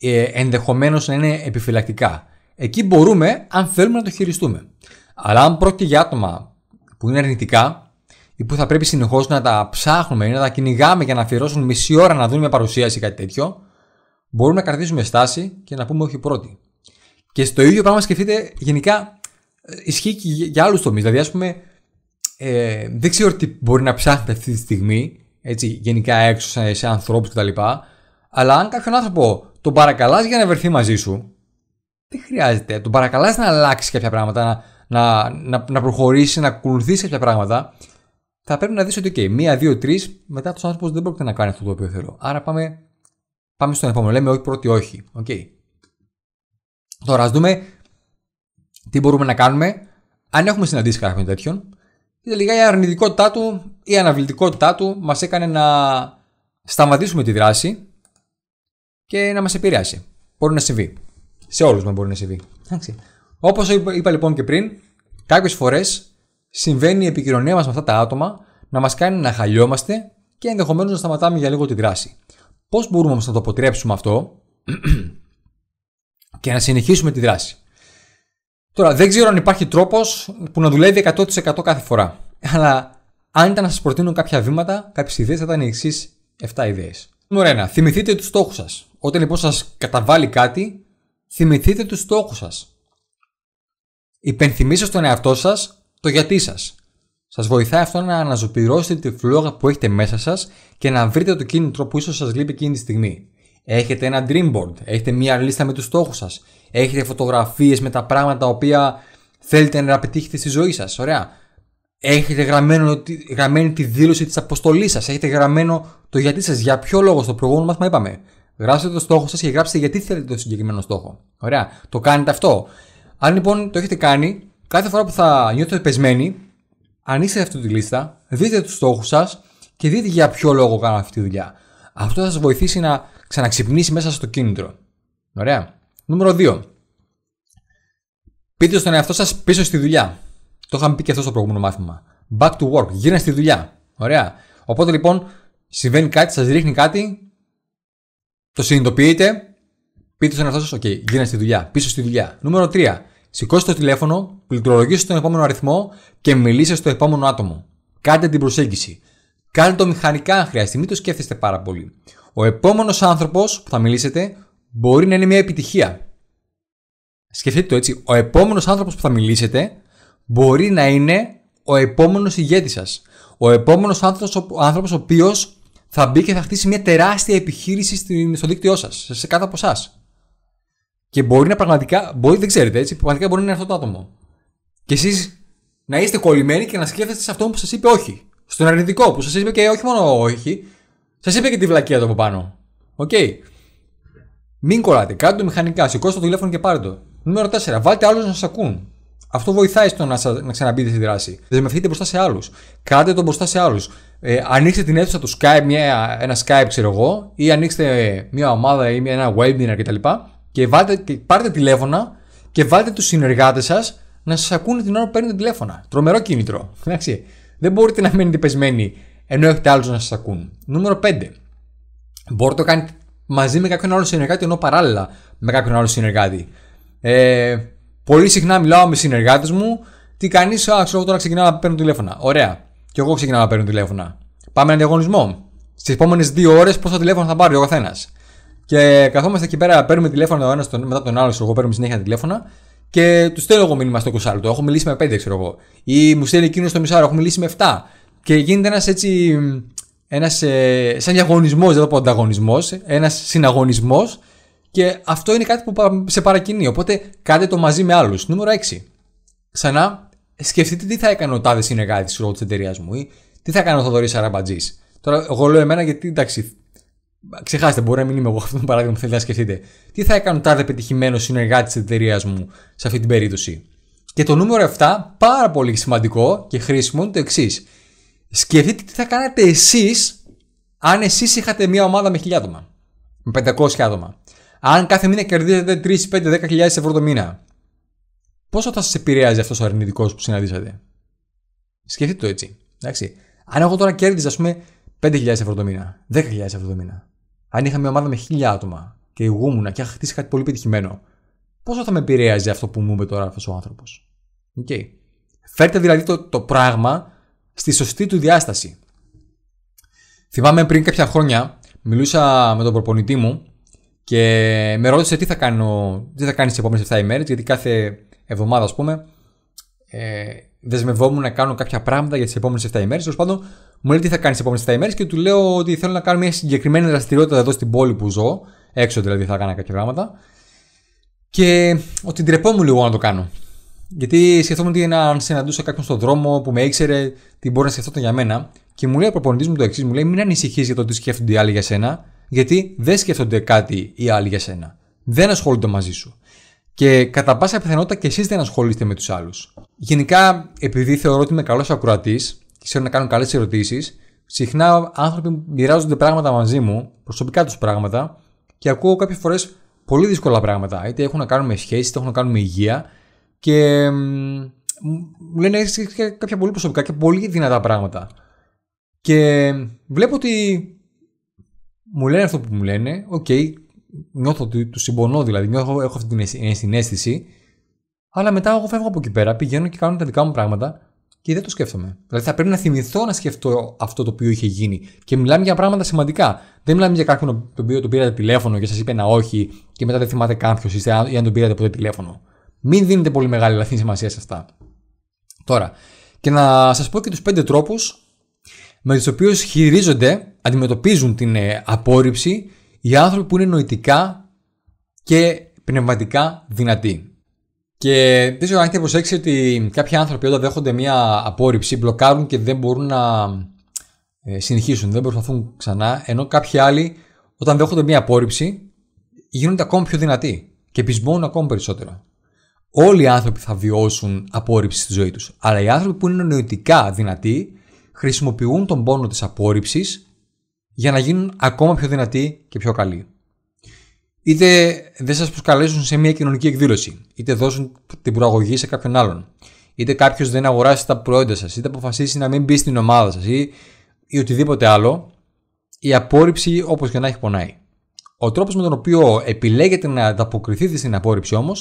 ε, ενδεχομένως να είναι επιφυλακτικά. Εκεί μπορούμε, αν θέλουμε, να το χειριστούμε. Αλλά αν πρόκειται για άτομα που είναι αρνητικά ή που θα πρέπει συνεχώς να τα ψάχνουμε ή να τα κυνηγάμε για να αφιερώσουν μισή ώρα να δουν μια παρουσίαση ή κάτι τέτοιο, μπορούμε να κρατήσουμε στάση και να πούμε όχι πρώτοι. Και στο ίδιο πράγμα σκεφτείτε γενικά ε, ισχύει και για άλλους τομείς. Δηλαδή, ας πούμε, ε, δεν ξέρω τι μπορεί να ψάχνετε αυτή τη στιγμή, έτσι, γενικά έξω σε ανθρώπους κτλ. Αλλά αν κάποιον άνθρωπο τον παρακαλάς για να βρεθεί μαζί σου. τι χρειάζεται. Τον παρακαλάς να αλλάξει κάποια πράγματα, να, να, να προχωρήσει, να ακολουθήσει κάποια πράγματα. Θα πρέπει να δεις ότι, OK, μία, δύο, τρεις, μετά του ο άνθρωπος δεν πρόκειται να κάνει αυτό το οποίο θέλω. Άρα πάμε, πάμε στον επόμενο. Λέμε όχι, πρώτη, όχι. Okay. Τώρα, ας δούμε τι μπορούμε να κάνουμε αν έχουμε συναντήσει κάποιον τέτοιον. Και τελικά η αρνητικότητά του ή η αναβλητικότητά του μας έκανε να σταματήσουμε τη δράση και να μας επηρεάσει. Μπορεί να συμβεί. Σε όλους μα μπορεί να συμβεί. Όπως είπα λοιπόν και πριν, κάποιες φορές συμβαίνει η επικοινωνία μας με αυτά τα άτομα να μας κάνει να χαλιόμαστε και ενδεχομένως να σταματάμε για λίγο τη δράση. Πώς μπορούμε όμως να το αποτρέψουμε αυτό και να συνεχίσουμε τη δράση. Τώρα, δεν ξέρω αν υπάρχει τρόπος που να δουλεύει 100% κάθε φορά. Αλλά αν ήταν να σας προτείνω κάποια βήματα, κάποιες ιδέες θα ήταν οι εξής 7 ιδέες. Νούμερο 1. Θυμηθείτε τους στόχους σας. Όταν λοιπόν σας καταβάλει κάτι, θυμηθείτε τους στόχους σας. Υπενθυμίστε στον εαυτό σας το γιατί σας. Σας βοηθάει αυτό να αναζωπηρώσετε τη φλόγα που έχετε μέσα σας και να βρείτε το κίνητρο που ίσως σας λείπει εκείνη τη στιγμή. Έχετε ένα dream board, έχετε μια λίστα με τους στόχους σας, έχετε φωτογραφίες με τα πράγματα τα οποία θέλετε να πετύχετε στη ζωή σας, ωραία. Έχετε γραμμένο, γραμμένη τη δήλωση της αποστολής σας, έχετε γραμμένο το γιατί σας, για ποιο λόγο στο προηγούμενο μάθημα είπαμε. Γράψτε το στόχο σας και γράψτε γιατί θέλετε το συγκεκριμένο στόχο. Ωραία. Το κάνετε αυτό. Αν λοιπόν το έχετε κάνει, κάθε φορά που θα νιώθετε πεσμένοι, ανοίξτε αυτή τη λίστα, δείτε τους στόχους σας και δείτε για ποιο λόγο κάνω αυτή τη δουλειά. Αυτό θα σας βοηθήσει να ξαναξυπνήσει μέσα στο κίνητρο. Ωραία. Νούμερο 2. Πείτε στον εαυτό σας πίσω στη δουλειά. Το είχαμε πει και αυτό στο προηγούμενο μάθημα. Back to work. γίνα στη δουλειά. Ωραία. Οπότε λοιπόν συμβαίνει κάτι, σας ρίχνει κάτι, το συνειδητοποιείτε, πείτε στον εαυτό σας: OK, γίνε στη δουλειά, πίσω στη δουλειά. Νούμερο 3. Σηκώστε το τηλέφωνο, πληκτρολογήστε τον επόμενο αριθμό και μιλήστε στο επόμενο άτομο. Κάντε την προσέγγιση. Κάντε το μηχανικά αν χρειάζεται, μην το σκέφτεστε πάρα πολύ. Ο επόμενος άνθρωπος που θα μιλήσετε μπορεί να είναι μια επιτυχία. Σκεφτείτε το έτσι. Ο επόμενος άνθρωπος που θα μιλήσετε μπορεί να είναι ο επόμενος ηγέτης σας. Ο επόμενος άνθρωπος ο οποίος θα μπει και θα χτίσει μια τεράστια επιχείρηση στο δίκτυό σας, σε κάτω από εσάς. Και μπορεί να πραγματικά, μπορεί, δεν ξέρετε έτσι, πραγματικά μπορεί να είναι αυτό το άτομο. Και εσείς να είστε κολλημένοι και να σκέφτεστε σε αυτόν που σας είπε όχι. Στον αρνητικό που σας είπε και όχι μόνο όχι, σας είπε και τη βλακία του από πάνω. Οκ. Μην κολλάτε, κάντε το μηχανικά, σηκώστε το τηλέφωνο και πάρε το. Νούμερο 4. Βάλτε άλλους να σας ακούν. Αυτό βοηθάει στο να, να ξαναμπείτε στη δράση. Δεσμευτείτε μπροστά σε άλλους. Κάντε το μπροστά σε άλλους ε, ανοίξτε την αίθουσα του Skype, μια, ένα Skype ξέρω εγώ, ή ανοίξτε μια ομάδα ή μια, ένα webinar κτλ. Και, βάλτε, και πάρτε τηλέφωνα και βάλτε τους συνεργάτες σας να σας ακούνε την ώρα που παίρνετε τηλέφωνα. Τρομερό κίνητρο. Εντάξει. Δεν μπορείτε να μείνετε πεσμένοι ενώ έχετε άλλους να σας ακούν. Νούμερο 5. Μπορείτε να το κάνετε μαζί με κάποιον άλλο συνεργάτη, ενώ παράλληλα με κάποιον άλλο συνεργάτη. Ε, πολύ συχνά μιλάω με συνεργάτες μου. Τι κάνει, α, ξέρω εγώ τώρα ξεκινάω να παίρνω τηλέφωνα. Ωραία. Και εγώ ξεκινάω να παίρνω τηλέφωνα. Πάμε έναν διαγωνισμό. Στις επόμενες δύο ώρες πόσο τηλέφωνο θα πάρει ο καθένας. Και καθόμαστε εκεί πέρα, παίρνουμε τηλέφωνο ο ένας μετά τον άλλο. Εγώ παίρνω συνέχεια τηλέφωνα και του στέλνω εγώ μήνυμα στο το Έχω μιλήσει με 5, ξέρω εγώ. Ή μου στέλνει εκείνος στο μισάρο, έχω μιλήσει με 7. Και γίνεται ένας έτσι. ένας ε, σαν διαγωνισμός, δεν θα πω ανταγωνισμός, ένας συναγωνισμός. Και αυτό είναι κάτι που σε παρακινεί. Οπότε κάντε το μαζί με άλλους. Νούμερο 6. Ξανά, σκεφτείτε τι θα έκανε ο τάδες συνεργάτη λόγω της εταιρείας μου ή τι θα έκανε ο Θοδωρής Αραμπατζή. Τώρα, εγώ λέω εμένα γιατί εντάξει. Ξεχάστε, μπορεί να μην είμαι εγώ αυτό το παράδειγμα που θέλετε να σκεφτείτε. Τι θα έκανε ο τάδε πετυχημένος συνεργάτης της εταιρείας μου σε αυτή την περίπτωση. Και το νούμερο 7, πάρα πολύ σημαντικό και χρήσιμο, είναι το εξής. Σκεφτείτε τι θα κάνατε εσείς αν εσείς είχατε μια ομάδα με χιλιάδωμα. Με 500 άτομα. Αν κάθε μήνα κερδίζετε 3, 5, 10 ευρώ το μήνα πόσο θα σας επηρεάζει αυτός ο αρνητικός που συναντήσατε. Σκεφτείτε το έτσι. Εντάξει. Αν εγώ τώρα κέρδιζα, ας πούμε, 5.000 ευρώ το μήνα, 10.000 ευρώ το μήνα, αν είχα μια ομάδα με 1.000 άτομα και ηγούμουν και είχα χτίσει κάτι πολύ πετυχημένο, πόσο θα με επηρέαζε αυτό που μου είπε τώρα αυτός ο άνθρωπος. Okay. Φέρτε δηλαδή το, το πράγμα στη σωστή του διάσταση. Θυμάμαι πριν κάποια χρόνια μιλούσα με τον προπονητή μου και με ρώτησε τι θα κάνω, τι θα κάνεις τις επόμενες 7 ημέρες, γιατί κάθε εβδομάδα, ας πούμε, ε, δεσμευόμουν να κάνω κάποια πράγματα για τις επόμενες 7 ημέρες. Τέλος πάντων, μου λέει τι θα κάνεις τις επόμενες 7 ημέρες και του λέω ότι θέλω να κάνω μια συγκεκριμένη δραστηριότητα εδώ στην πόλη που ζω. Έξω δηλαδή θα κάνω κάποια πράγματα. Και ότι ντρεπόμουν λίγο να το κάνω. Γιατί σκεφτόμουν ότι αν συναντούσα κάποιον στον δρόμο που με ήξερε, τι μπορεί να σκεφτόταν για μένα. Και μου λέει ο προπονητής μου το εξής: Μου λέει, Μην ανησυχείς για το τι σκέφτονται οι άλλοι για σένα, γιατί δεν σκέφτονται κάτι οι άλλοι για σένα. Δεν ασχολούνται μαζί σου. Και κατά πάσα πιθανότητα και εσείς δεν ασχολείστε με τους άλλους. Γενικά, επειδή θεωρώ ότι είμαι καλός ακροατής και ξέρω να κάνω καλές ερωτήσεις, συχνά άνθρωποι μοιράζονται πράγματα μαζί μου, προσωπικά τους πράγματα, και ακούω κάποιες φορές πολύ δύσκολα πράγματα. Είτε έχουν να κάνουν με σχέσεις, είτε έχουν να κάνουν με υγεία. Και μου λένε κάποια πολύ προσωπικά και πολύ δυνατά πράγματα. Και βλέπω ότι μου λένε αυτό που μου λένε, οκ, νιώθω ότι του συμπονώ, δηλαδή νιώθω, έχω αυτή ε, την αίσθηση. Αλλά μετά εγώ φεύγω από εκεί πέρα, πηγαίνω και κάνω τα δικά μου πράγματα και δεν το σκέφτομαι. Δηλαδή θα πρέπει να θυμηθώ να σκεφτώ αυτό το οποίο είχε γίνει. Και μιλάμε για πράγματα σημαντικά. Δεν μιλάμε για κάποιον τον οποίο τον πήρατε τηλέφωνο και σας είπε να όχι και μετά δεν θυμάται κάποιος ή αν τον πήρατε ποτέ τηλέφωνο. Μην δίνετε πολύ μεγάλη λαθή σημασία σε αυτά. Τώρα, και να σας πω και τους πέντε τρόπους με τους οποίους χειρίζονται, αντιμετωπίζουν την ε, απόρριψη οι άνθρωποι που είναι νοητικά και πνευματικά δυνατοί. Και δεν ξέρω αν έχετε προσέξει ότι κάποιοι άνθρωποι όταν δέχονται μία απόρριψη μπλοκάρουν και δεν μπορούν να ε, συνεχίσουν, δεν προσπαθούν ξανά. Ενώ κάποιοι άλλοι όταν δέχονται μία απόρριψη γίνονται ακόμη πιο δυνατοί και πεισμώνουν ακόμη περισσότερο. Όλοι οι άνθρωποι θα βιώσουν απόρριψη στη ζωή τους. Αλλά οι άνθρωποι που είναι νοητικά δυνατοί χρησιμοποιούν τον πόνο της απόρριψης για να γίνουν ακόμα πιο δυνατοί και πιο καλοί. Είτε δεν σας προσκαλέσουν σε μια κοινωνική εκδήλωση, είτε δώσουν την προαγωγή σε κάποιον άλλον, είτε κάποιος δεν αγοράσει τα προϊόντα σας, είτε αποφασίσει να μην μπει στην ομάδα σας ή, ή οτιδήποτε άλλο, η απόρριψη όπως και να έχει πονάει. Ο τρόπος με τον οποίο επιλέγετε να ανταποκριθείτε στην απόρριψη όμως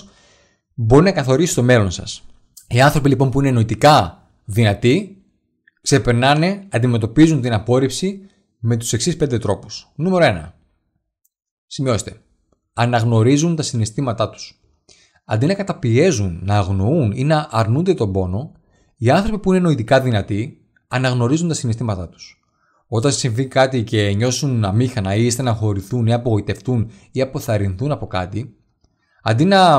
μπορεί να καθορίσει το μέλλον σας. Οι άνθρωποι λοιπόν που είναι νοητικά δυνατοί ξεπερνάνε, αντιμετωπίζουν την απόρριψη με τους εξής πέντε τρόπους. Νούμερο 1. Σημειώστε. Αναγνωρίζουν τα συναισθήματά τους. Αντί να καταπιέζουν, να αγνοούν ή να αρνούνται τον πόνο, οι άνθρωποι που είναι νοητικά δυνατοί αναγνωρίζουν τα συναισθήματά τους. Όταν συμβεί κάτι και νιώσουν αμήχανα ή στεναχωρηθούν ή απογοητευτούν ή αποθαρρυνθούν από κάτι, αντί να,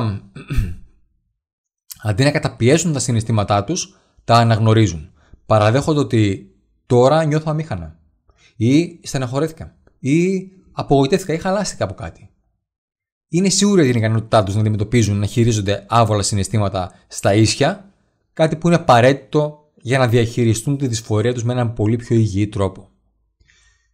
αντί να καταπιέσουν τα συναισθήματά τους, τα αναγνωρίζουν. Παραδέχονται ότι τώρα νιώθω αμήχανα ή στεναχωρέθηκα ή απογοητεύτηκα ή χαλάστηκα από κάτι. Είναι σίγουρο την ικανότητά του να αντιμετωπίζουν, να χειρίζονται άβολα συναισθήματα στα ίσια, κάτι που είναι απαραίτητο για να διαχειριστούν τη δυσφορία τους με έναν πολύ πιο υγιή τρόπο.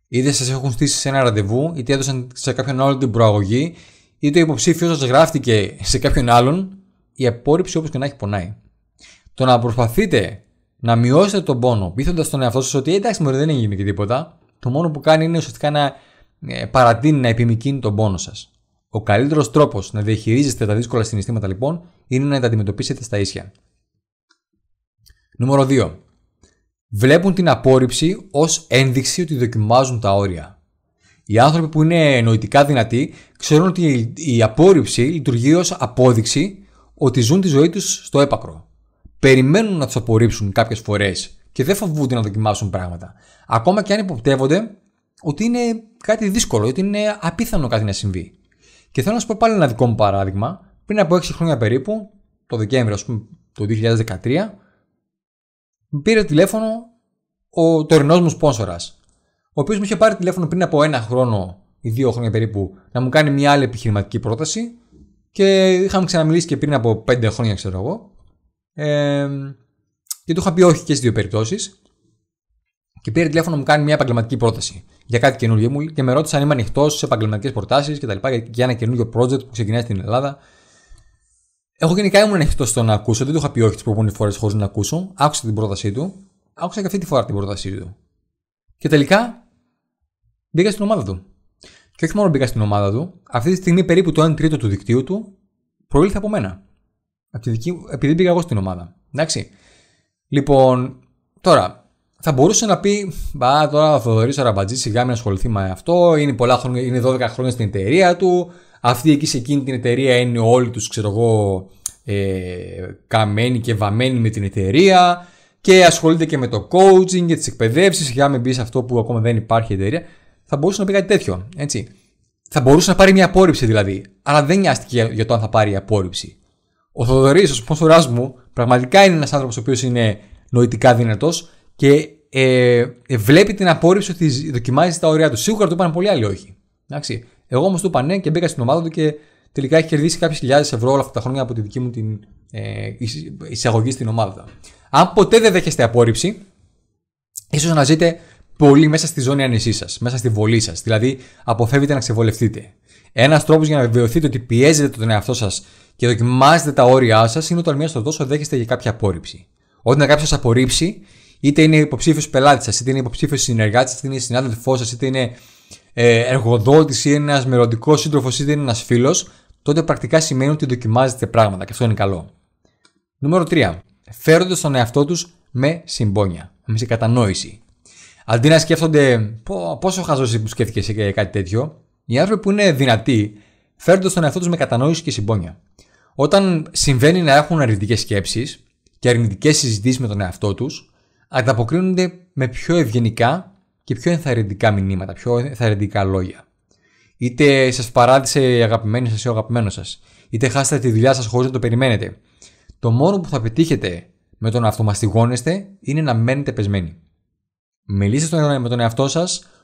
Είτε σας έχουν στήσει σε ένα ραντεβού, είτε έδωσαν σε κάποιον άλλον την προαγωγή, είτε ο υποψήφιος σας γράφτηκε σε κάποιον άλλον, η απόρριψη όπως και να έχει πονάει. Το να προσπαθείτε να μειώσετε τον πόνο, πείθοντας τον εαυτό σας ότι «Ε, εντάξει, μωρέ, δεν έγινε και τίποτα, το μόνο που κάνει είναι ουσιαστικά να ε, παρατείνει, να επιμηκύνει τον πόνο σας. Ο καλύτερος τρόπος να διαχειρίζεστε τα δύσκολα συναισθήματα λοιπόν είναι να τα αντιμετωπίσετε στα ίσια. Νούμερο 2. Βλέπουν την απόρριψη ως ένδειξη ότι δοκιμάζουν τα όρια. Οι άνθρωποι που είναι νοητικά δυνατοί ξέρουν ότι η απόρριψη λειτουργεί ως απόδειξη ότι ζουν τη ζωή τους στο έπακρο. Περιμένουν να τους απορρίψουν κάποιες φορές και δεν φοβούνται να δοκιμάσουν πράγματα. Ακόμα και αν υποπτεύονται ότι είναι κάτι δύσκολο, ότι είναι απίθανο κάτι να συμβεί. Και θέλω να σα πω πάλι ένα δικό μου παράδειγμα. Πριν από 6 χρόνια περίπου, το Δεκέμβριο, ας πούμε, το 2013, πήρε τηλέφωνο ο τωρινός μου σπόνσορας, ο οποίος μου είχε πάρει τηλέφωνο πριν από ένα χρόνο ή δύο χρόνια περίπου να μου κάνει μια άλλη επιχειρηματική πρόταση και είχαμε ξαναμιλήσει και πριν από 5 χρόνια, ξέρω εγώ. Ε, και του είχα πει όχι και στις δύο περιπτώσεις. Και πήρε τηλέφωνο μου κάνει μια επαγγελματική πρόταση για κάτι καινούργιο μου και με ρώτησε αν είμαι ανοιχτός σε επαγγελματικές προτάσεις και τα λοιπά για ένα καινούργιο project που ξεκινάει στην Ελλάδα. Εγώ γενικά ήμουν ανοιχτός στο να ακούσω, δεν του είχα πει όχι τις προηγούμενες φορές χωρίς να ακούσω. Άκουσα την πρότασή του, άκουσα και αυτή τη φορά την πρότασή του. Και τελικά μπήκα στην ομάδα του. Και όχι μόνο μπήκα στην ομάδα του, αυτή τη στιγμή περίπου το 1 τρίτο του δικτύου του προήλθε από μένα. Από δική, επειδή μπήκα εγώ στην ομάδα. Εντάξει. Λοιπόν, τώρα, θα μπορούσε να πει, Μπα, τώρα ο Θοδωρής ο Ραμπατζή σιγά μην ασχοληθεί με αυτό. Είναι, πολλά είναι 12 χρόνια στην εταιρεία του. Αυτή εκεί σε εκείνη την εταιρεία είναι όλοι τους, ξέρω εγώ, ε, καμένοι και βαμμένοι με την εταιρεία. Και ασχολείται και με το coaching και τις εκπαιδεύσεις. Σιγά μην μπει σε αυτό που ακόμα δεν υπάρχει εταιρεία. Θα μπορούσε να πει κάτι τέτοιο. Έτσι. Θα μπορούσε να πάρει μια απόρριψη δηλαδή. Αλλά δεν νοιάστηκε για το αν θα πάρει η απόρριψη. Ο Θοδωρής, ο σπονσοράς μου, πραγματικά είναι ένας άνθρωπος ο οποίος είναι νοητικά δυνατός και ε, ε, βλέπει την απόρριψη ότι δοκιμάζει τα όρια του. Σίγουρα του είπαν πολλοί άλλοι όχι. Εντάξει. Εγώ όμως του είπα ναι και μπήκα στην ομάδα του και τελικά έχει κερδίσει κάποιες χιλιάδες ευρώ όλα αυτά τα χρόνια από την δική μου την ε, εισαγωγή στην ομάδα. Αν ποτέ δεν δέχεστε απόρριψη, ίσως να ζείτε πολύ μέσα στη ζώνη ανησή σας, μέσα στη βολή σας. Δηλαδή, αποφεύγετε να ξεβολευτείτε. Ένας τρόπος για να βεβαιωθείτε ότι πιέζετε τον εαυτό σας και δοκιμάζετε τα όρια σας είναι όταν μία στο δόσο δέχεστε για κάποια απόρριψη. Όταν κάποιος σας απορρίψει, είτε είναι υποψήφιος πελάτης σας, είτε είναι υποψήφιος συνεργάτης σας, είτε είναι συνάδελφός σας, είτε είναι ε, είτε είναι ένας μελλοντικός σύντροφος, είτε είναι ένας φίλος, τότε πρακτικά σημαίνει ότι δοκιμάζετε πράγματα και αυτό είναι καλό. Νούμερο 3. Φέρονται στον εαυτό τους με συμπόνια, με συγκατανόηση. Αντί να σκέφτονται πόσο χαζός που σκέφτηκες κάτι τέτοιο, οι άνθρωποι που είναι δυνατοί φέρνουν στον εαυτό τους με κατανόηση και συμπόνια. Όταν συμβαίνει να έχουν αρνητικές σκέψεις και αρνητικές συζητήσεις με τον εαυτό τους, ανταποκρίνονται με πιο ευγενικά και πιο ενθαρρυντικά μηνύματα, πιο ενθαρρυντικά λόγια. Είτε σας παράδεισε η αγαπημένη σας ή ο αγαπημένος σας, είτε χάσατε τη δουλειά σας χωρίς να το περιμένετε. Το μόνο που θα πετύχετε με το να αυτομαστιγώνεστε είναι να μένετε πεσμένοι. Μιλήστε με τον εαυτό σας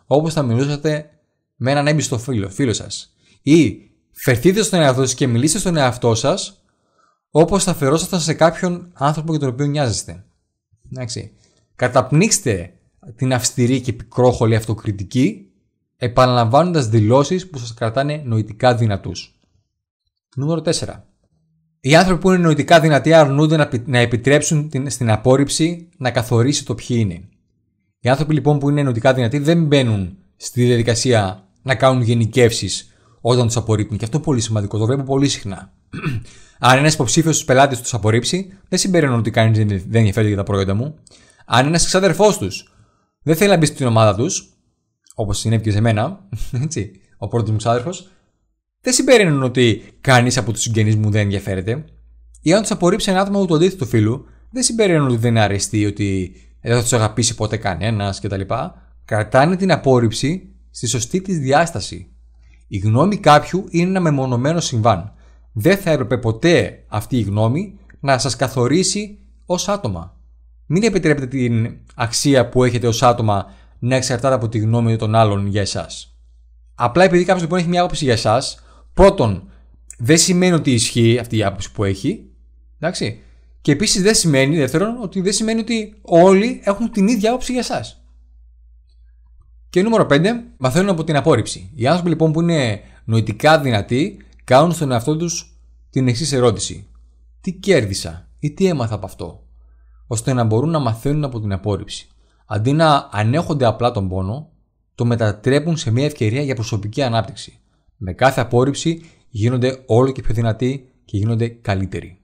όπως θα μιλούσατε με έναν έμπιστο φίλο, φίλο σας. Ή φερθείτε στον εαυτό σας και μιλήστε στον εαυτό σας όπως θα φερόσασταν σε κάποιον άνθρωπο για τον οποίο νοιάζεστε. Εντάξει. Καταπνίξτε την αυστηρή και πικρόχολη αυτοκριτική επαναλαμβάνοντας δηλώσεις που σας κρατάνε νοητικά δυνατούς. Νούμερο 4. Οι άνθρωποι που είναι νοητικά δυνατοί αρνούνται να επιτρέψουν στην απόρριψη να καθορίσει το ποιοι είναι. Οι άνθρωποι λοιπόν που είναι νοητικά δυνατοί δεν μπαίνουν στη διαδικασία να κάνουν γενικεύσεις όταν τους απορρίπτουν. Και αυτό πολύ σημαντικό, το βλέπω πολύ συχνά. Αν ένας υποψήφιος του πελάτες τους απορρίψει, δεν συμπεραίνουν ότι κανείς δεν ενδιαφέρεται για τα προϊόντα μου. Αν ένας ξαδερφό τους δεν θέλει να μπει στην ομάδα τους, όπως συνέβη και σε μένα, έτσι, ο πρώτος μου ξάδερφο, δεν συμπεραίνουν ότι κανείς από τους συγγενείς μου δεν ενδιαφέρεται. Ή αν τους απορρίψει ένα άτομο του αντίθετου φίλου, δεν συμπεραίνουν ότι δεν είναι αρεστή, ότι δεν θα τους αγαπήσει ποτέ κανένας κτλ. Κρατάνε την απόρριψη στη σωστή της διάσταση. Η γνώμη κάποιου είναι ένα μεμονωμένο συμβάν. Δεν θα έπρεπε ποτέ αυτή η γνώμη να σας καθορίσει ως άτομα. Μην επιτρέπετε την αξία που έχετε ως άτομα να εξαρτάται από τη γνώμη των άλλων για εσάς. Απλά επειδή κάποιος λοιπόν έχει μια άποψη για εσάς, πρώτον, δεν σημαίνει ότι ισχύει αυτή η άποψη που έχει. Και επίσης δεν σημαίνει, δεύτερον, ότι δεν σημαίνει ότι όλοι έχουν την ίδια άποψη για εσάς. Και νούμερο 5, μαθαίνουν από την απόρριψη. Οι άνθρωποι λοιπόν που είναι νοητικά δυνατοί κάνουν στον εαυτό τους την εξής ερώτηση. Τι κέρδισα ή τι έμαθα από αυτό, ώστε να μπορούν να μαθαίνουν από την απόρριψη. Αντί να ανέχονται απλά τον πόνο, το μετατρέπουν σε μια ευκαιρία για προσωπική ανάπτυξη. Με κάθε απόρριψη γίνονται όλο και πιο δυνατοί και γίνονται καλύτεροι.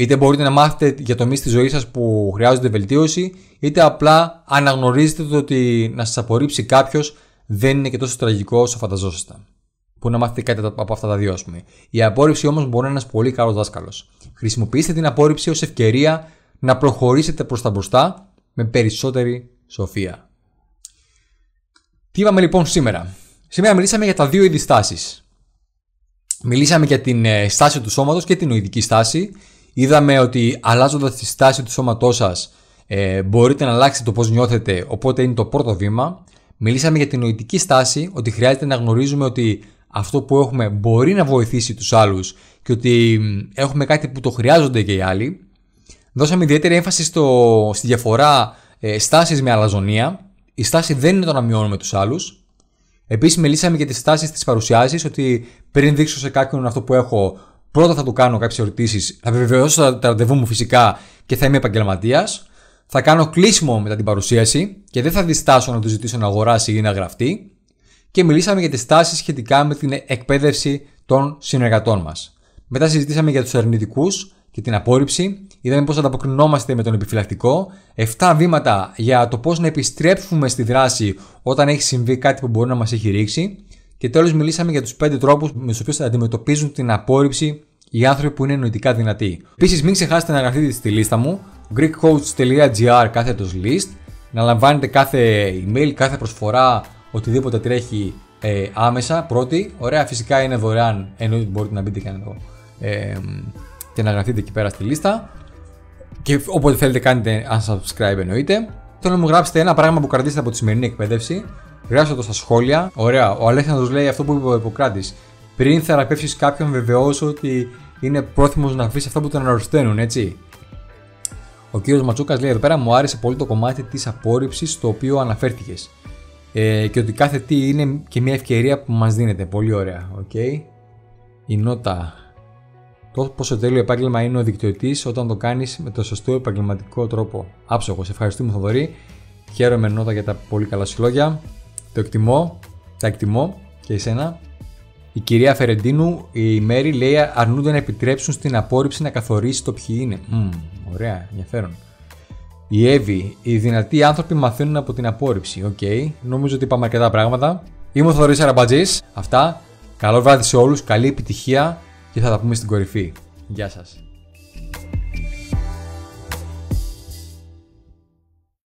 Είτε μπορείτε να μάθετε για τομεί της ζωής σας που χρειάζονται βελτίωση, είτε απλά αναγνωρίζετε το ότι να σας απορρίψει κάποιος δεν είναι και τόσο τραγικό όσο φανταζόσασταν. Που να μάθετε κάτι από αυτά τα δύο, ας πούμε. Η απόρριψη όμως μπορεί να είναι ένας πολύ καλός δάσκαλος. Χρησιμοποιήστε την απόρριψη ως ευκαιρία να προχωρήσετε προς τα μπροστά με περισσότερη σοφία. Τι είπαμε λοιπόν σήμερα. Σήμερα μιλήσαμε για τα δύο είδη στάσει. Μιλήσαμε για την ε, στάση του σώματος και την οειδική στάση Είδαμε ότι αλλάζοντας τη στάση του σώματός σας ε, μπορείτε να αλλάξετε το πώς νιώθετε, οπότε είναι το πρώτο βήμα. Μιλήσαμε για την νοητική στάση, ότι χρειάζεται να γνωρίζουμε ότι αυτό που έχουμε μπορεί να βοηθήσει τους άλλους και ότι έχουμε κάτι που το χρειάζονται και οι άλλοι. Δώσαμε ιδιαίτερη έμφαση στο, στη διαφορά ε, με αλαζονία. Η στάση δεν είναι το να μειώνουμε τους άλλους. Επίσης, μιλήσαμε για τις στάσεις της παρουσιάσης, ότι πριν δείξω σε κάποιον αυτό που έχω Πρώτα θα του κάνω κάποιες ερωτήσεις, θα βεβαιώσω τα ραντεβού μου φυσικά και θα είμαι επαγγελματίας. Θα κάνω κλείσιμο μετά την παρουσίαση και δεν θα διστάσω να του ζητήσω να αγοράσει ή να γραφτεί. Και μιλήσαμε για τις τάσεις σχετικά με την εκπαίδευση των συνεργατών μας. Μετά συζητήσαμε για τους αρνητικούς και την απόρριψη. Είδαμε πώς ανταποκρινόμαστε με τον επιφυλακτικό. 7 βήματα για το πώς να επιστρέψουμε στη δράση όταν έχει συμβεί κάτι που μπορεί να μας έχει ρίξει. Και τέλος, μιλήσαμε για τους 5 τρόπους με τους οποίους θα αντιμετωπίζουν την απόρριψη οι άνθρωποι που είναι νοητικά δυνατοί. Επίσης, μην ξεχάσετε να γραφτείτε στη λίστα μου greekcoach.gr κάθετος list, να λαμβάνετε κάθε email, κάθε προσφορά, οτιδήποτε τρέχει ε, άμεσα πρώτη. Ωραία, φυσικά είναι δωρεάν, εννοείται μπορείτε να μπείτε και να, το, ε, και να γραφτείτε εκεί πέρα στη λίστα. Και όποτε θέλετε κάνετε unsubscribe εννοείται. Θέλω να μου γράψετε ένα πράγμα που κρατήσετε από τη σημερινή εκπαίδευση γράψτε το στα σχόλια. Ωραία, ο Αλέξανδρος λέει αυτό που είπε ο Ιπποκράτης. Πριν θεραπεύσεις κάποιον βεβαιώσου ότι είναι πρόθυμος να αφήσει αυτά που τον αρρωσταίνουν, έτσι. Ο κύριος Ματσούκας λέει εδώ πέρα: Μου άρεσε πολύ το κομμάτι της απόρριψης στο οποίο αναφέρθηκες. Ε, και ότι κάθε τι είναι και μια ευκαιρία που μας δίνεται. Πολύ ωραία. Okay. Η νότα. Το πόσο τέλειο επάγγελμα είναι ο δικτυωτής όταν το κάνεις με το σωστό επαγγελματικό τρόπο. Άψογος. Ευχαριστούμε, Θοδωρή. Χαίρομαι, Νότα, για τα πολύ καλά συλλόγια. Το εκτιμώ, τα εκτιμώ και εσένα. Η κυρία Φερεντίνου, η Μέρη λέει αρνούνται να επιτρέψουν στην απόρριψη να καθορίσει το ποιοι είναι. ωραία, ενδιαφέρον. Η Εύη, οι δυνατοί άνθρωποι μαθαίνουν από την απόρριψη. Οκ, νομίζω ότι είπαμε αρκετά πράγματα. Είμαι ο Θοδωρής Αραμπατζής. Αυτά. Καλό βράδυ σε όλους, καλή επιτυχία και θα τα πούμε στην κορυφή. Γεια σας.